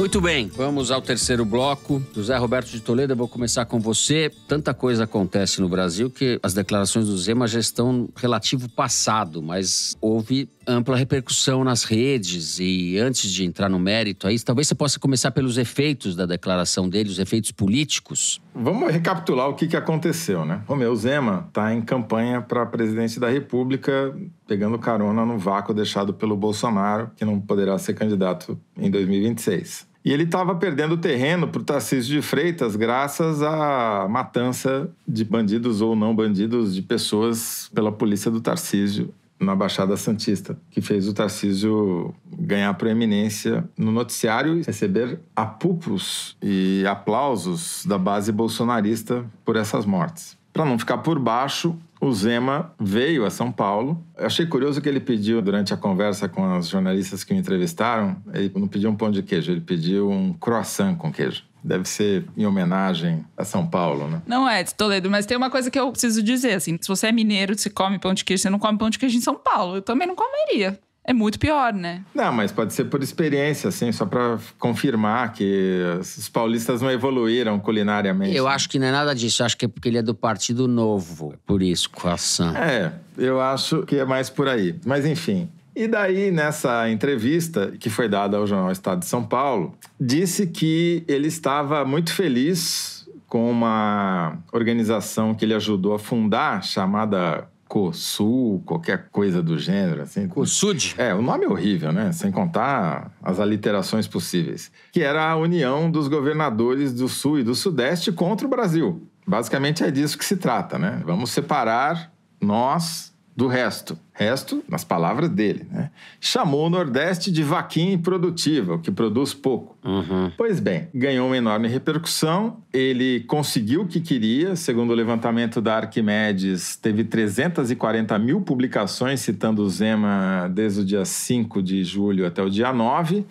Muito bem, vamos ao terceiro bloco. José Roberto de Toledo, eu vou começar com você. Tanta coisa acontece no Brasil que as declarações do Zema já estão relativo passado, mas houve ampla repercussão nas redes e antes de entrar no mérito aí, talvez você possa começar pelos efeitos da declaração dele, os efeitos políticos. Vamos recapitular o que, que aconteceu, né? Romeu Zema está em campanha para presidente da República, pegando carona no vácuo deixado pelo Bolsonaro, que não poderá ser candidato em 2026. E ele estava perdendo terreno para o Tarcísio de Freitas graças à matança de bandidos ou não bandidos de pessoas pela polícia do Tarcísio na Baixada Santista, que fez o Tarcísio ganhar proeminência no noticiário e receber apupos e aplausos da base bolsonarista por essas mortes. Para não ficar por baixo, o Zema veio a São Paulo. Eu achei curioso que ele pediu, durante a conversa com as jornalistas que o entrevistaram, ele não pediu um pão de queijo, ele pediu um croissant com queijo. Deve ser em homenagem a São Paulo, né? Não é, Toledo, mas tem uma coisa que eu preciso dizer, assim, se você é mineiro, se come pão de queijo, você não come pão de queijo em São Paulo. Eu também não comeria. É muito pior, né? Não, mas pode ser por experiência, assim, só para confirmar que os paulistas não evoluíram culinariamente. Eu né? acho que não é nada disso, eu acho que é porque ele é do Partido Novo, é por isso, coação. É, eu acho que é mais por aí. Mas enfim, e daí, nessa entrevista que foi dada ao jornal Estado de São Paulo, disse que ele estava muito feliz com uma organização que ele ajudou a fundar, chamada Sul, qualquer coisa do gênero, assim. Sud, É, o nome é horrível, né? Sem contar as aliterações possíveis. Que era a união dos governadores do Sul e do Sudeste contra o Brasil. Basicamente é disso que se trata, né? Vamos separar nós do resto. Resto, nas palavras dele, né? Chamou o Nordeste de vaquinha improdutiva, que produz pouco. Uhum. Pois bem, ganhou uma enorme repercussão, ele conseguiu o que queria, segundo o levantamento da Arquimedes, teve 340 mil publicações citando o Zema desde o dia 5 de julho até o dia 9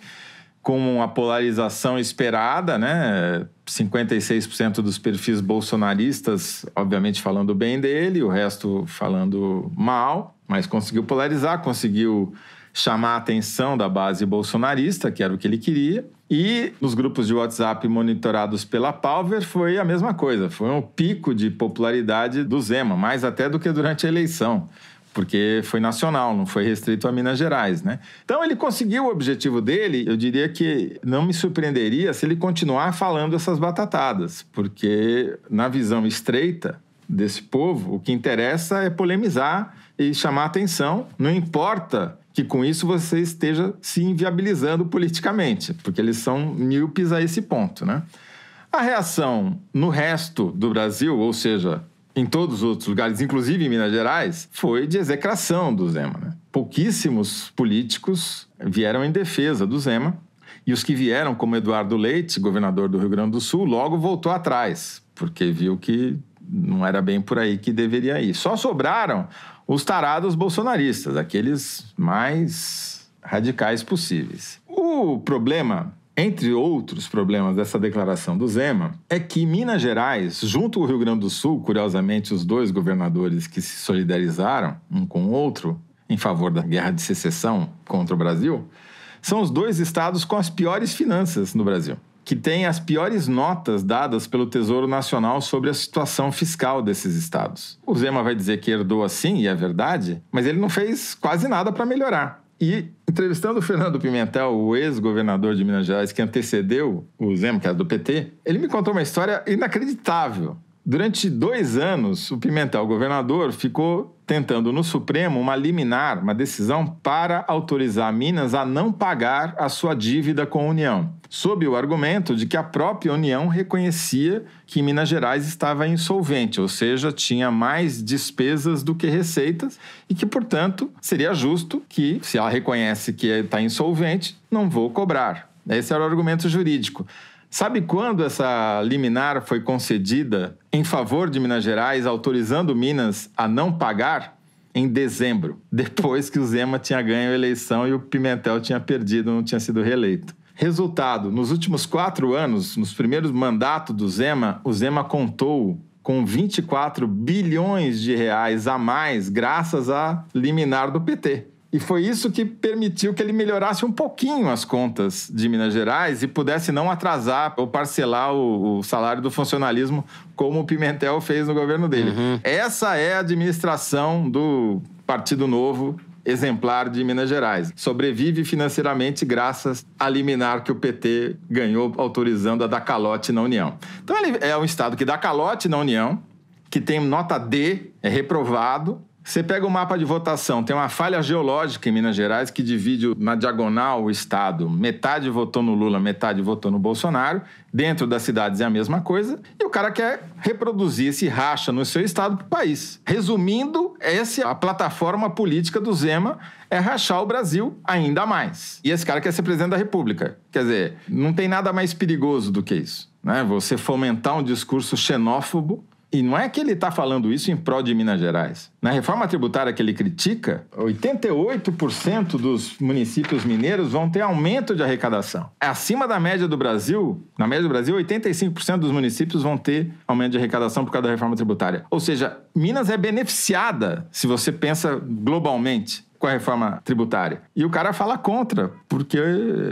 com a polarização esperada, né? 56% dos perfis bolsonaristas, obviamente, falando bem dele, o resto falando mal mas conseguiu polarizar, conseguiu chamar a atenção da base bolsonarista, que era o que ele queria. E nos grupos de WhatsApp monitorados pela Palver foi a mesma coisa, foi um pico de popularidade do Zema, mais até do que durante a eleição, porque foi nacional, não foi restrito a Minas Gerais, né? Então ele conseguiu o objetivo dele, eu diria que não me surpreenderia se ele continuar falando essas batatadas, porque na visão estreita desse povo, o que interessa é polemizar e chamar atenção, não importa que com isso você esteja se inviabilizando politicamente, porque eles são míopes a esse ponto, né? A reação no resto do Brasil, ou seja, em todos os outros lugares, inclusive em Minas Gerais, foi de execração do Zema. Né? Pouquíssimos políticos vieram em defesa do Zema, e os que vieram, como Eduardo Leite, governador do Rio Grande do Sul, logo voltou atrás, porque viu que não era bem por aí que deveria ir. Só sobraram os tarados bolsonaristas, aqueles mais radicais possíveis. O problema entre outros problemas dessa declaração do Zema, é que Minas Gerais, junto ao Rio Grande do Sul, curiosamente, os dois governadores que se solidarizaram um com o outro em favor da guerra de secessão contra o Brasil, são os dois estados com as piores finanças no Brasil que tem as piores notas dadas pelo Tesouro Nacional sobre a situação fiscal desses estados. O Zema vai dizer que herdou assim, e é verdade, mas ele não fez quase nada para melhorar. E entrevistando o Fernando Pimentel, o ex-governador de Minas Gerais, que antecedeu o Zema, que era do PT, ele me contou uma história inacreditável. Durante dois anos, o Pimentel, o governador, ficou tentando no Supremo uma liminar, uma decisão para autorizar Minas a não pagar a sua dívida com a União, sob o argumento de que a própria União reconhecia que Minas Gerais estava insolvente, ou seja, tinha mais despesas do que receitas e que, portanto, seria justo que, se ela reconhece que está insolvente, não vou cobrar. Esse era o argumento jurídico. Sabe quando essa liminar foi concedida em favor de Minas Gerais, autorizando Minas a não pagar? Em dezembro, depois que o Zema tinha ganho a eleição e o Pimentel tinha perdido, não tinha sido reeleito. Resultado: nos últimos quatro anos, nos primeiros mandatos do Zema, o Zema contou com 24 bilhões de reais a mais graças à liminar do PT. E foi isso que permitiu que ele melhorasse um pouquinho as contas de Minas Gerais e pudesse não atrasar ou parcelar o, o salário do funcionalismo, como o Pimentel fez no governo dele. Uhum. Essa é a administração do Partido Novo exemplar de Minas Gerais. Sobrevive financeiramente graças à liminar que o PT ganhou autorizando a dar calote na União. Então ele é um estado que dá calote na União, que tem nota D, é reprovado, você pega o mapa de votação, tem uma falha geológica em Minas Gerais que divide na diagonal o estado. Metade votou no Lula, metade votou no Bolsonaro. Dentro das cidades é a mesma coisa. E o cara quer reproduzir esse racha no seu estado para o país. Resumindo, essa é a plataforma política do Zema é rachar o Brasil ainda mais. E esse cara quer ser presidente da República. Quer dizer, não tem nada mais perigoso do que isso. Né? Você fomentar um discurso xenófobo e não é que ele está falando isso em prol de Minas Gerais. Na reforma tributária que ele critica, 88% dos municípios mineiros vão ter aumento de arrecadação. É acima da média do Brasil, na média do Brasil, 85% dos municípios vão ter aumento de arrecadação por causa da reforma tributária. Ou seja, Minas é beneficiada se você pensa globalmente com a reforma tributária. E o cara fala contra, porque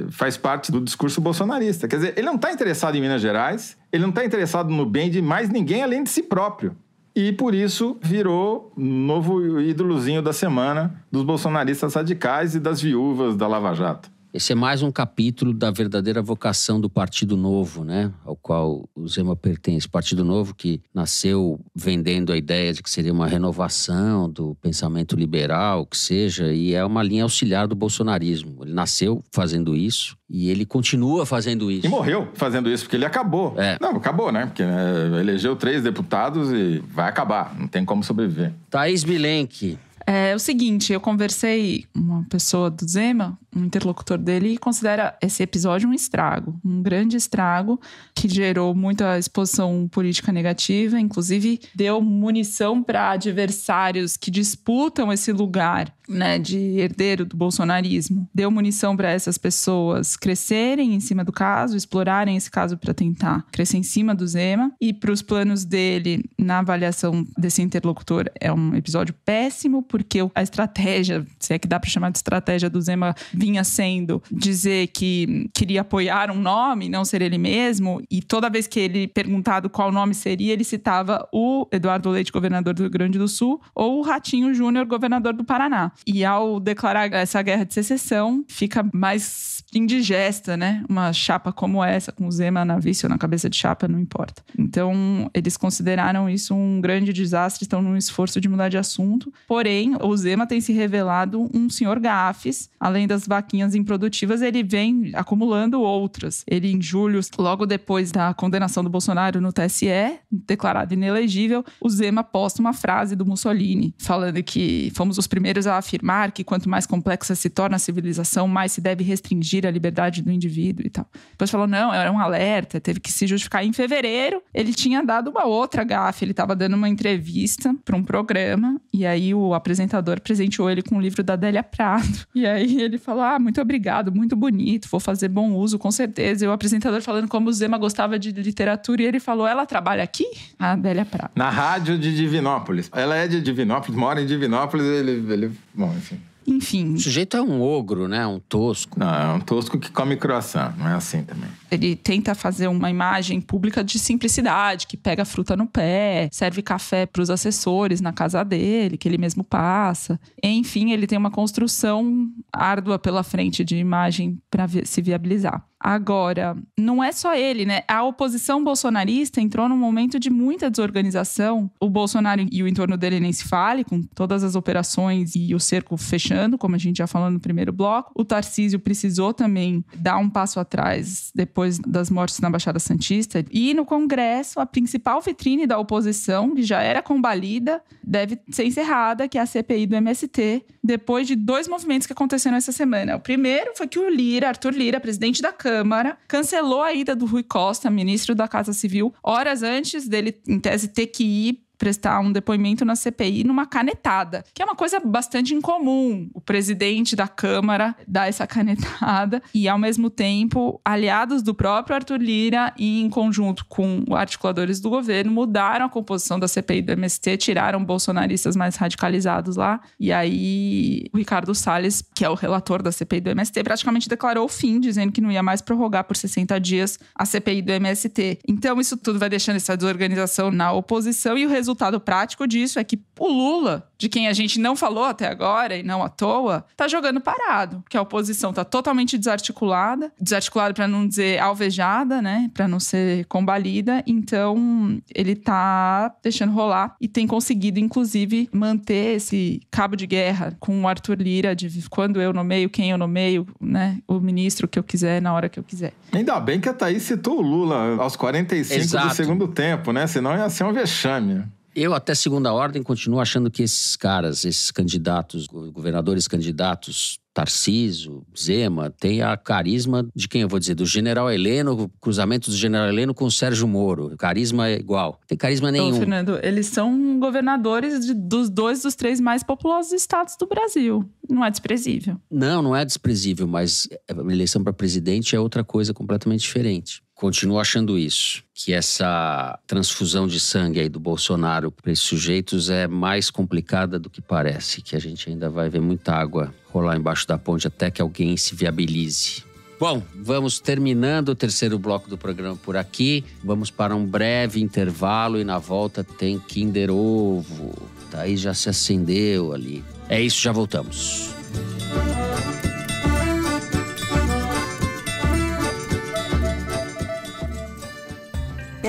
faz parte do discurso bolsonarista. Quer dizer, ele não está interessado em Minas Gerais, ele não está interessado no bem de mais ninguém além de si próprio. E por isso virou novo ídolozinho da semana dos bolsonaristas radicais e das viúvas da Lava Jato. Esse é mais um capítulo da verdadeira vocação do Partido Novo, né? Ao qual o Zema pertence. Partido Novo que nasceu vendendo a ideia de que seria uma renovação do pensamento liberal, que seja, e é uma linha auxiliar do bolsonarismo. Ele nasceu fazendo isso e ele continua fazendo isso. E morreu fazendo isso, porque ele acabou. É. Não, acabou, né? Porque né, elegeu três deputados e vai acabar. Não tem como sobreviver. Thaís Bilenque. É, é o seguinte, eu conversei uma pessoa do Zema um interlocutor dele, considera esse episódio um estrago, um grande estrago que gerou muita exposição política negativa, inclusive deu munição para adversários que disputam esse lugar né, de herdeiro do bolsonarismo. Deu munição para essas pessoas crescerem em cima do caso, explorarem esse caso para tentar crescer em cima do Zema. E para os planos dele, na avaliação desse interlocutor, é um episódio péssimo, porque a estratégia se é que dá para chamar de estratégia do Zema, vinha sendo dizer que queria apoiar um nome, não ser ele mesmo, e toda vez que ele perguntado qual nome seria, ele citava o Eduardo Leite, governador do Rio Grande do Sul, ou o Ratinho Júnior, governador do Paraná. E ao declarar essa guerra de secessão, fica mais indigesta, né? Uma chapa como essa, com o Zema na vice ou na cabeça de chapa, não importa. Então, eles consideraram isso um grande desastre, estão num esforço de mudar de assunto. Porém, o Zema tem se revelado um senhor gafes. Além das vaquinhas improdutivas, ele vem acumulando outras. Ele, em julho, logo depois da condenação do Bolsonaro no TSE, declarado inelegível, o Zema posta uma frase do Mussolini, falando que fomos os primeiros a afirmar que quanto mais complexa se torna a civilização, mais se deve restringir a liberdade do indivíduo e tal. Depois falou, não, era um alerta, teve que se justificar. Em fevereiro, ele tinha dado uma outra gafe, ele estava dando uma entrevista para um programa, e aí o apresentador presenteou ele com um livro da Adélia Prado. E aí ele falou Ah, muito obrigado, muito bonito, vou fazer bom uso, com certeza. E o apresentador falando como o Zema gostava de literatura, e ele falou: Ela trabalha aqui? A Adélia Prado. Na rádio de Divinópolis. Ela é de Divinópolis, mora em Divinópolis, ele. ele bom, enfim. Enfim. O sujeito é um ogro, né? Um tosco. Não, é um tosco que come croissant, não é assim também. Ele tenta fazer uma imagem pública de simplicidade, que pega fruta no pé, serve café para os assessores na casa dele, que ele mesmo passa. Enfim, ele tem uma construção árdua pela frente de imagem para se viabilizar. Agora, não é só ele, né? A oposição bolsonarista entrou num momento de muita desorganização. O Bolsonaro e o entorno dele nem se fale, com todas as operações e o cerco fechando, como a gente já falou no primeiro bloco. O Tarcísio precisou também dar um passo atrás depois das mortes na Baixada Santista. E no Congresso, a principal vitrine da oposição, que já era combalida, deve ser encerrada, que é a CPI do MST, depois de dois movimentos que aconteceram essa semana. O primeiro foi que o Lira, Arthur Lira, presidente da Câmara, Câmara cancelou a ida do Rui Costa, ministro da Casa Civil, horas antes dele, em tese, ter que ir prestar um depoimento na CPI numa canetada, que é uma coisa bastante incomum. O presidente da Câmara dá essa canetada e, ao mesmo tempo, aliados do próprio Arthur Lira e em conjunto com articuladores do governo mudaram a composição da CPI do MST, tiraram bolsonaristas mais radicalizados lá. E aí, o Ricardo Salles, que é o relator da CPI do MST, praticamente declarou o fim, dizendo que não ia mais prorrogar por 60 dias a CPI do MST. Então, isso tudo vai deixando essa desorganização na oposição e o resultado resultado prático disso é que o Lula, de quem a gente não falou até agora e não à toa, tá jogando parado, que a oposição tá totalmente desarticulada, desarticulada para não dizer alvejada, né, para não ser combalida. Então, ele tá deixando rolar e tem conseguido inclusive manter esse cabo de guerra com o Arthur Lira de quando eu nomeio, quem eu nomeio, né, o ministro que eu quiser na hora que eu quiser. Ainda bem que a Thaís citou o Lula aos 45 Exato. do segundo tempo, né? Senão ia ser um vexame. Eu, até segunda ordem, continuo achando que esses caras, esses candidatos, governadores candidatos, Tarciso, Zema, tem a carisma de quem eu vou dizer? Do general Heleno, cruzamento do general Heleno com o Sérgio Moro. Carisma é igual. Tem carisma nenhum. Então, Fernando, eles são governadores de, dos dois dos três mais populosos estados do Brasil. Não é desprezível. Não, não é desprezível, mas é, a eleição para presidente é outra coisa completamente diferente. Continuo achando isso, que essa transfusão de sangue aí do Bolsonaro para esses sujeitos é mais complicada do que parece, que a gente ainda vai ver muita água rolar embaixo da ponte até que alguém se viabilize. Bom, vamos terminando o terceiro bloco do programa por aqui. Vamos para um breve intervalo e na volta tem Kinder Ovo. Daí já se acendeu ali. É isso, já voltamos. Música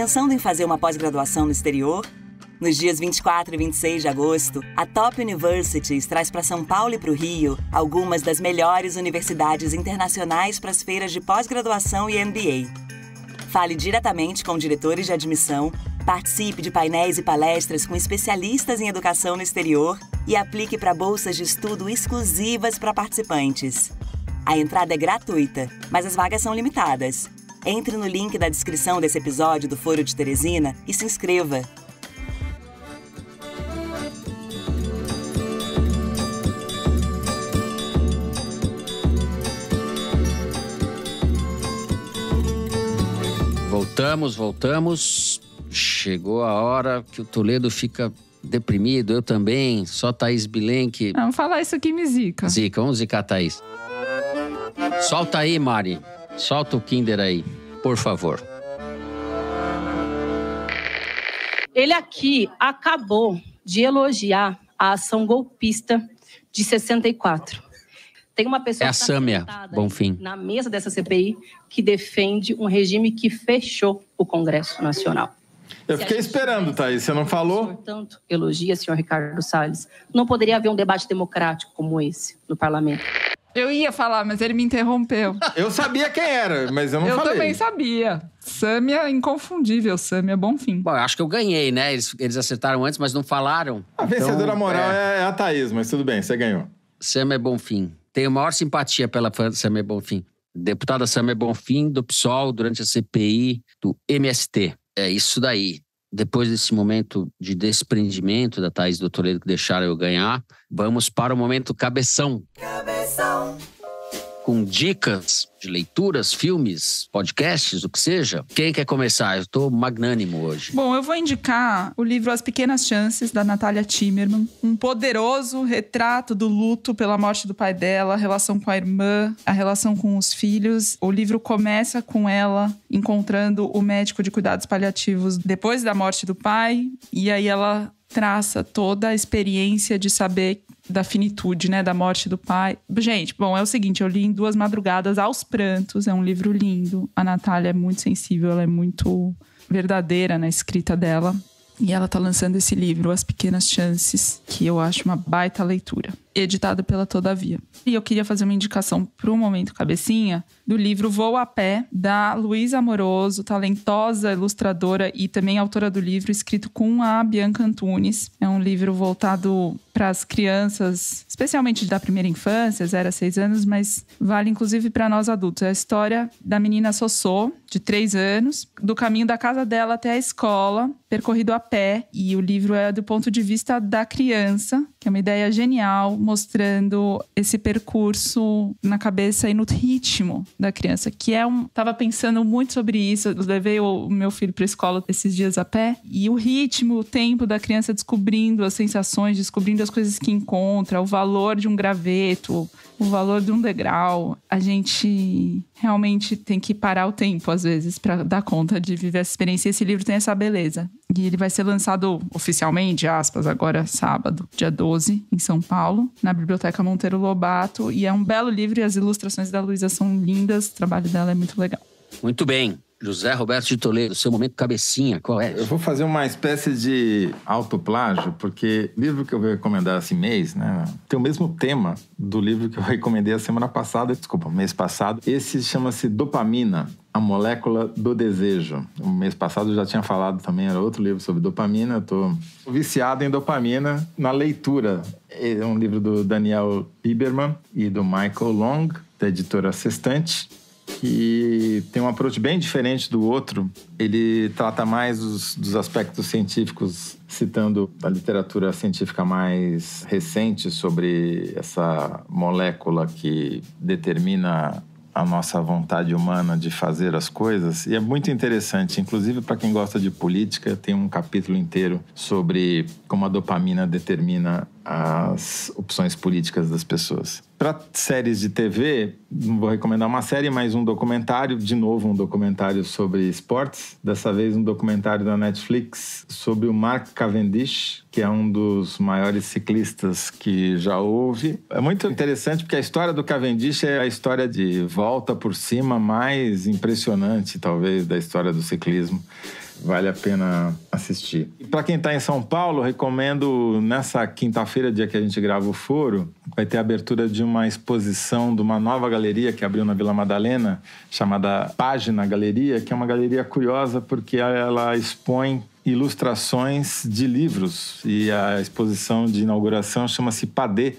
Pensando em fazer uma pós-graduação no exterior? Nos dias 24 e 26 de agosto, a Top Universities traz para São Paulo e para o Rio algumas das melhores universidades internacionais para as feiras de pós-graduação e MBA. Fale diretamente com diretores de admissão, participe de painéis e palestras com especialistas em educação no exterior e aplique para bolsas de estudo exclusivas para participantes. A entrada é gratuita, mas as vagas são limitadas. Entre no link da descrição desse episódio do Foro de Teresina e se inscreva. Voltamos, voltamos. Chegou a hora que o Toledo fica deprimido, eu também, só Thaís Bilenque. Não, falar isso aqui me zica. Zica, vamos zicar, Thaís. Solta aí, Mari. Solta o Kinder aí, por favor. Ele aqui acabou de elogiar a ação golpista de 64. Tem uma pessoa é a tá Sâmia Bom fim. na mesa dessa CPI que defende um regime que fechou o Congresso Nacional. Eu fiquei esperando, Thaís, você não falou? Portanto, elogia, senhor Ricardo Salles. Não poderia haver um debate democrático como esse no parlamento. Eu ia falar, mas ele me interrompeu. eu sabia quem era, mas eu não eu falei. Eu também sabia. Sâmia é inconfundível, Sâmia é Bonfim. Bom, eu acho que eu ganhei, né? Eles, eles acertaram antes, mas não falaram. A então, vencedora moral é... é a Thaís, mas tudo bem, você ganhou. Sâmia é Bonfim. Tenho maior simpatia pela fã Sâmia Bonfim. Deputada Sâmia Bonfim, do PSOL, durante a CPI do MST. É isso daí depois desse momento de desprendimento da Thaís do Toledo que deixaram eu ganhar, vamos para o momento cabeção. Cabeção com dicas de leituras, filmes, podcasts, o que seja. Quem quer começar? Eu estou magnânimo hoje. Bom, eu vou indicar o livro As Pequenas Chances, da Natália Timmerman. Um poderoso retrato do luto pela morte do pai dela, a relação com a irmã, a relação com os filhos. O livro começa com ela encontrando o médico de cuidados paliativos depois da morte do pai. E aí ela traça toda a experiência de saber da finitude, né? Da morte do pai. Gente, bom, é o seguinte: eu li em duas madrugadas aos prantos. É um livro lindo. A Natália é muito sensível, ela é muito verdadeira na escrita dela. E ela tá lançando esse livro, As Pequenas Chances, que eu acho uma baita leitura editada pela Todavia. E eu queria fazer uma indicação para o Momento Cabecinha do livro Vou a Pé, da Luísa Amoroso, talentosa ilustradora e também autora do livro, escrito com a Bianca Antunes. É um livro voltado para as crianças, especialmente da primeira infância, zero a seis anos, mas vale inclusive para nós adultos. É a história da menina Sossô, de três anos, do caminho da casa dela até a escola, percorrido a pé. E o livro é do ponto de vista da criança, que é uma ideia genial, mostrando esse percurso na cabeça e no ritmo da criança, que é um. Tava pensando muito sobre isso. Eu levei o meu filho para escola esses dias a pé e o ritmo, o tempo da criança descobrindo as sensações, descobrindo as coisas que encontra, o valor de um graveto o valor de um degrau, a gente realmente tem que parar o tempo, às vezes, para dar conta de viver essa experiência. E esse livro tem essa beleza. E ele vai ser lançado oficialmente, aspas, agora sábado, dia 12, em São Paulo, na Biblioteca Monteiro Lobato. E é um belo livro e as ilustrações da Luísa são lindas, o trabalho dela é muito legal. Muito bem. José Roberto de Toledo, seu momento cabecinha, qual é? Eu vou fazer uma espécie de autoplágio, porque o livro que eu vou recomendar esse mês, né, tem o mesmo tema do livro que eu recomendei a semana passada, desculpa, mês passado. Esse chama-se Dopamina, a molécula do desejo. O mês passado eu já tinha falado também, era outro livro sobre dopamina. Eu tô viciado em dopamina na leitura. É um livro do Daniel Lieberman e do Michael Long, da editora Sextante que tem um approach bem diferente do outro. Ele trata mais os, dos aspectos científicos, citando a literatura científica mais recente sobre essa molécula que determina a nossa vontade humana de fazer as coisas. E é muito interessante, inclusive para quem gosta de política, tem um capítulo inteiro sobre como a dopamina determina as opções políticas das pessoas. Para séries de TV, vou recomendar uma série, mais um documentário, de novo um documentário sobre esportes, dessa vez um documentário da Netflix sobre o Mark Cavendish, que é um dos maiores ciclistas que já houve. É muito interessante porque a história do Cavendish é a história de volta por cima mais impressionante, talvez, da história do ciclismo vale a pena assistir. E para quem está em São Paulo, recomendo nessa quinta-feira, dia que a gente grava o foro, vai ter a abertura de uma exposição de uma nova galeria que abriu na Vila Madalena, chamada Página Galeria, que é uma galeria curiosa porque ela expõe ilustrações de livros e a exposição de inauguração chama-se Padê.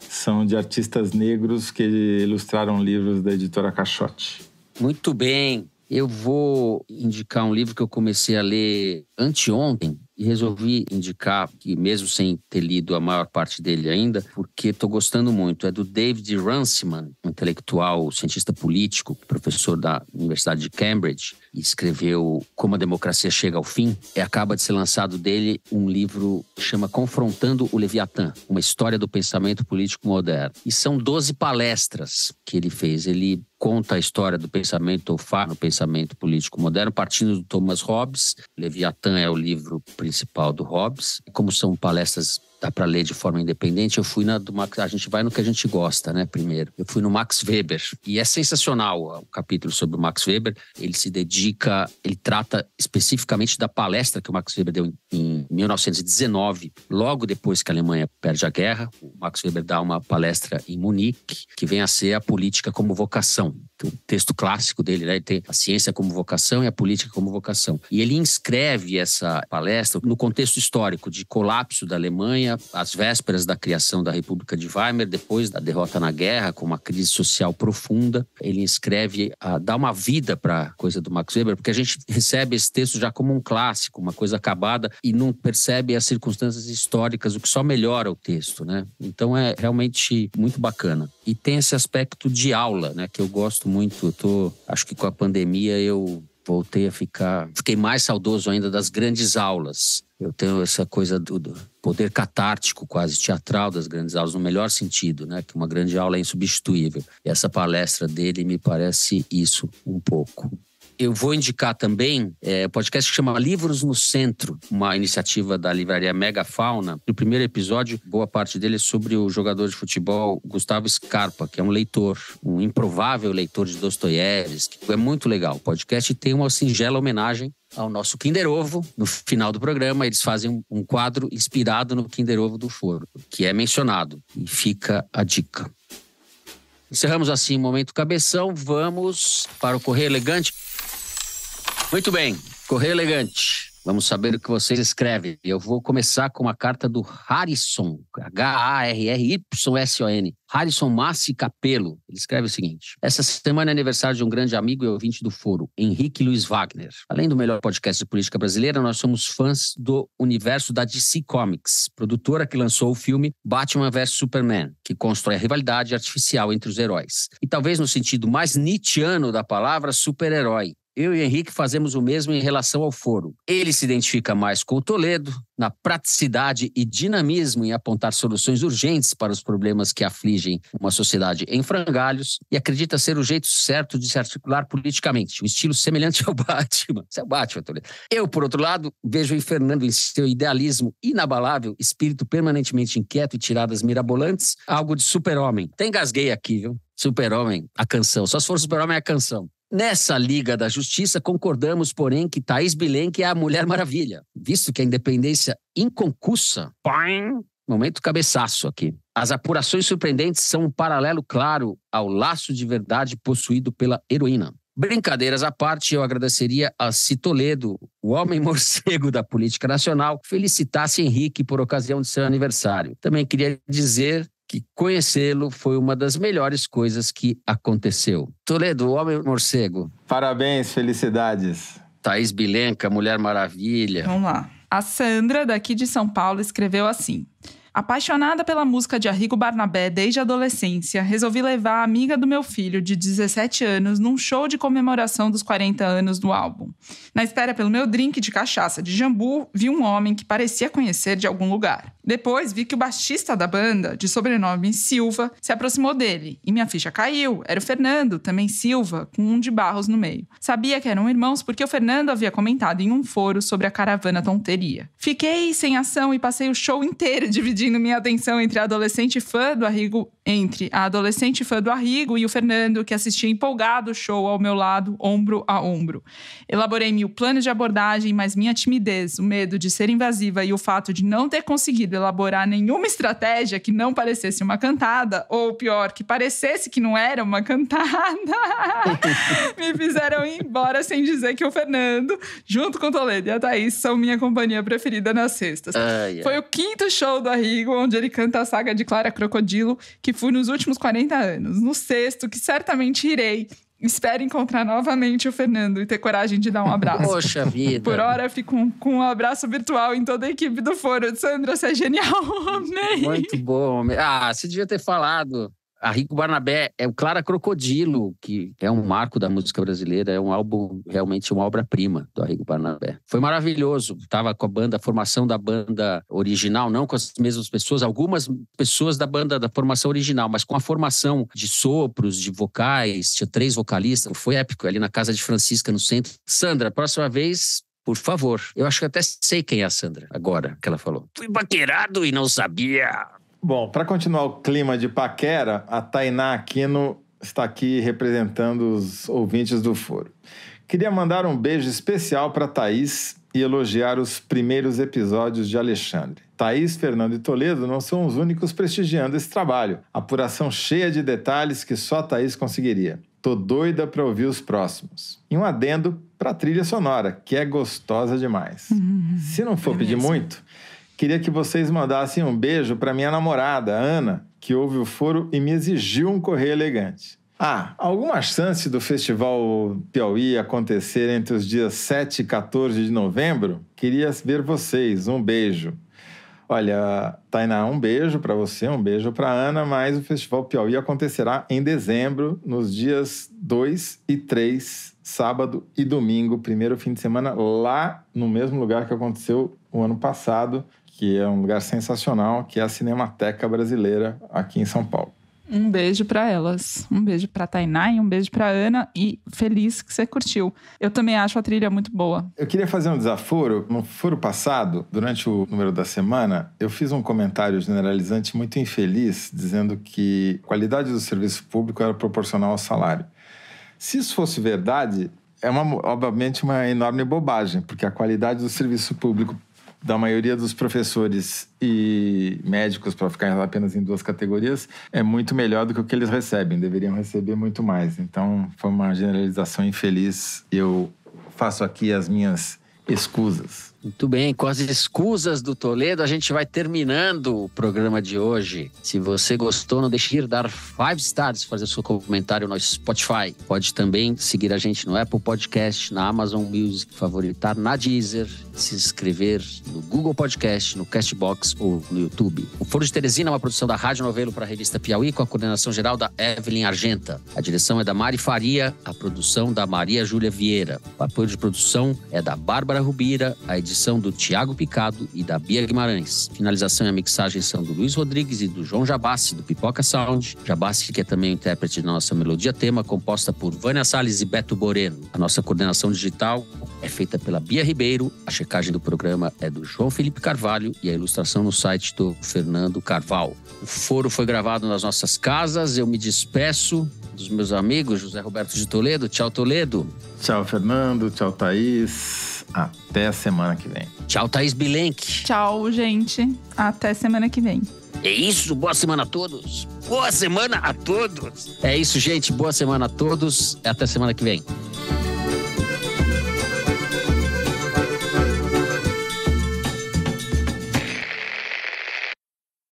São de artistas negros que ilustraram livros da editora Caixote. Muito bem. Eu vou indicar um livro que eu comecei a ler anteontem e resolvi indicar, que mesmo sem ter lido a maior parte dele ainda, porque estou gostando muito. É do David Runciman, intelectual, cientista político, professor da Universidade de Cambridge e escreveu Como a Democracia Chega ao Fim, é, acaba de ser lançado dele um livro que chama Confrontando o Leviatã, uma história do pensamento político moderno. E são 12 palestras que ele fez. Ele conta a história do pensamento ou faz no pensamento político moderno, partindo do Thomas Hobbes. Leviatã é o livro principal do Hobbes. Como são palestras dá para ler de forma independente, eu fui na do Max, a gente vai no que a gente gosta, né, primeiro. Eu fui no Max Weber e é sensacional o capítulo sobre o Max Weber. Ele se dedica, ele trata especificamente da palestra que o Max Weber deu em, em 1919, logo depois que a Alemanha perde a guerra. O Max Weber dá uma palestra em Munique, que vem a ser a política como vocação. Então, o texto clássico dele, né, ele tem a ciência como vocação e a política como vocação. E ele inscreve essa palestra no contexto histórico de colapso da Alemanha as às vésperas da criação da República de Weimar, depois da derrota na guerra, com uma crise social profunda. Ele escreve, a, ah, dá uma vida para a coisa do Max Weber, porque a gente recebe esse texto já como um clássico, uma coisa acabada, e não percebe as circunstâncias históricas, o que só melhora o texto, né? Então é realmente muito bacana. E tem esse aspecto de aula, né? Que eu gosto muito. Eu tô, acho que com a pandemia eu voltei a ficar, fiquei mais saudoso ainda das grandes aulas eu tenho essa coisa do, do, poder catártico, quase teatral das grandes aulas, no melhor sentido, né? Que uma grande aula é insubstituível. E essa palestra dele me parece isso um pouco. Eu vou indicar também é, podcast que chama Livros no Centro, uma iniciativa da livraria Mega Fauna. o primeiro episódio, boa parte dele é sobre o jogador de futebol Gustavo Scarpa, que é um leitor, um improvável leitor de Dostoiévski. É muito legal. O podcast tem uma singela homenagem ao nosso Kinder Ovo. No final do programa, eles fazem um quadro inspirado no Kinder Ovo do Foro, que é mencionado. E fica a dica. Encerramos assim o momento cabeção. Vamos para o Correio Elegante. Muito bem, Correio Elegante. Vamos saber o que vocês escrevem. Eu vou começar com a carta do Harrison, H-A-R-R-Y-S-O-N. Harrison Massi Capello. Ele escreve o seguinte: Essa semana é aniversário de um grande amigo e ouvinte do foro, Henrique Luiz Wagner. Além do melhor podcast de política brasileira, nós somos fãs do universo da DC Comics, produtora que lançou o filme Batman vs Superman, que constrói a rivalidade artificial entre os heróis. E talvez no sentido mais nietzscheano da palavra, super-herói eu e Henrique fazemos o mesmo em relação ao foro. Ele se identifica mais com o Toledo, na praticidade e dinamismo em apontar soluções urgentes para os problemas que afligem uma sociedade em frangalhos e acredita ser o jeito certo de se articular politicamente, um estilo semelhante ao Batman. Isso é o Batman, Toledo. Eu, por outro lado, vejo em Fernando em seu idealismo inabalável, espírito permanentemente inquieto e tiradas mirabolantes, algo de super-homem. Tem gasguei aqui, viu? Super-Homem, a canção. Só se for Super-Homem, é a canção. Nessa Liga da Justiça, concordamos, porém, que Thaís Bilenque é a Mulher Maravilha, visto que a independência inconcussa. Pain. momento cabeçaço aqui. As apurações surpreendentes são um paralelo claro ao laço de verdade possuído pela heroína. Brincadeiras à parte, eu agradeceria a Citoledo, o homem morcego da política nacional, felicitasse Henrique por ocasião de seu aniversário. Também queria dizer que conhecê-lo foi uma das melhores coisas que aconteceu. Toledo, Homem Morcego. Parabéns, felicidades. Thaís Bilenca, Mulher Maravilha. Vamos lá. A Sandra, daqui de São Paulo, escreveu assim. Apaixonada pela música de Arrigo Barnabé desde a adolescência, resolvi levar a amiga do meu filho, de 17 anos, num show de comemoração dos 40 anos do álbum. Na espera pelo meu drink de cachaça de jambu, vi um homem que parecia conhecer de algum lugar. Depois vi que o baixista da banda, de sobrenome Silva, se aproximou dele e minha ficha caiu. Era o Fernando, também Silva, com um de barros no meio. Sabia que eram irmãos porque o Fernando havia comentado em um foro sobre a caravana tonteria. Fiquei sem ação e passei o show inteiro dividido dividindo minha atenção entre a adolescente fã do Arrigo, entre a adolescente fã do Arrigo e o Fernando, que assistia empolgado o show ao meu lado, ombro a ombro. Elaborei mil planos de abordagem, mas minha timidez, o medo de ser invasiva e o fato de não ter conseguido elaborar nenhuma estratégia que não parecesse uma cantada, ou pior, que parecesse que não era uma cantada, me fizeram ir embora sem dizer que o Fernando, junto com o Toledo e a Thaís, são minha companhia preferida nas sextas. Uh, yeah. Foi o quinto show do Arrigo onde ele canta a saga de Clara Crocodilo, que fui nos últimos 40 anos. No sexto, que certamente irei. Espero encontrar novamente o Fernando e ter coragem de dar um abraço. Poxa vida. Por hora, fico com, com um abraço virtual em toda a equipe do Foro. Sandra, você é genial. Amei. Muito bom. Ah, você devia ter falado. A Rico Barnabé é o Clara Crocodilo, que é um marco da música brasileira, é um álbum, realmente uma obra-prima do Arrigo Barnabé. Foi maravilhoso, estava com a banda, a formação da banda original, não com as mesmas pessoas, algumas pessoas da banda da formação original, mas com a formação de sopros, de vocais, tinha três vocalistas, foi épico, ali na casa de Francisca, no centro. Sandra, próxima vez por favor. Eu acho que até sei quem é a Sandra agora que ela falou. Fui baqueirado e não sabia. Bom, para continuar o clima de paquera, a Tainá Aquino está aqui representando os ouvintes do foro. Queria mandar um beijo especial para Thaís e elogiar os primeiros episódios de Alexandre. Thaís, Fernando e Toledo não são os únicos prestigiando esse trabalho. Apuração cheia de detalhes que só Thaís conseguiria. Tô doida para ouvir os próximos. E um adendo para a trilha sonora, que é gostosa demais. Uhum, Se não for é pedir mesmo. muito, Queria que vocês mandassem um beijo para minha namorada, Ana, que ouve o foro e me exigiu um correio elegante. Ah, alguma chance do Festival Piauí acontecer entre os dias 7 e 14 de novembro? Queria ver vocês. Um beijo. Olha, Tainá, um beijo para você, um beijo para Ana, mas o Festival Piauí acontecerá em dezembro, nos dias 2 e 3, sábado e domingo, primeiro fim de semana, lá no mesmo lugar que aconteceu o ano passado, que é um lugar sensacional, que é a Cinemateca Brasileira aqui em São Paulo. Um beijo para elas, um beijo para Tainá e um beijo para Ana e feliz que você curtiu. Eu também acho a trilha muito boa. Eu queria fazer um desaforo. No futuro passado, durante o número da semana, eu fiz um comentário generalizante muito infeliz, dizendo que a qualidade do serviço público era proporcional ao salário. Se isso fosse verdade, é uma, obviamente uma enorme bobagem, porque a qualidade do serviço público da maioria dos professores e médicos para ficar apenas em duas categorias é muito melhor do que o que eles recebem, deveriam receber muito mais. Então foi uma generalização infeliz. Eu faço aqui as minhas escusas. Muito bem, com as escusas do Toledo, a gente vai terminando o programa de hoje. Se você gostou, não deixe de dar five stars, fazer seu comentário no Spotify. Pode também seguir a gente no Apple Podcast, na Amazon Music, favoritar na Deezer, se inscrever no Google Podcast, no Castbox ou no YouTube. O Foro de Teresina é uma produção da Rádio Novelo para a revista Piauí, com a coordenação geral da Evelyn Argenta. A direção é da Mari Faria, a produção da Maria Júlia Vieira. O apoio de produção é da Bárbara Rubira, a edição edição do Tiago Picado e da Bia Guimarães. Finalização e a mixagem são do Luiz Rodrigues e do João Jabassi, do Pipoca Sound. Jabassi, que é também o intérprete da nossa melodia tema, composta por Vânia Salles e Beto Boreno. A nossa coordenação digital é feita pela Bia Ribeiro, a checagem do programa é do João Felipe Carvalho e a ilustração no site do Fernando Carvalho. O foro foi gravado nas nossas casas, eu me despeço dos meus amigos, José Roberto de Toledo. Tchau, Toledo. Tchau, Fernando. Tchau, Thaís. Até a semana que vem. Tchau, Thaís Bilenque. Tchau, gente. Até semana que vem. É isso, boa semana a todos. Boa semana a todos. É isso, gente. Boa semana a todos. Até semana que vem.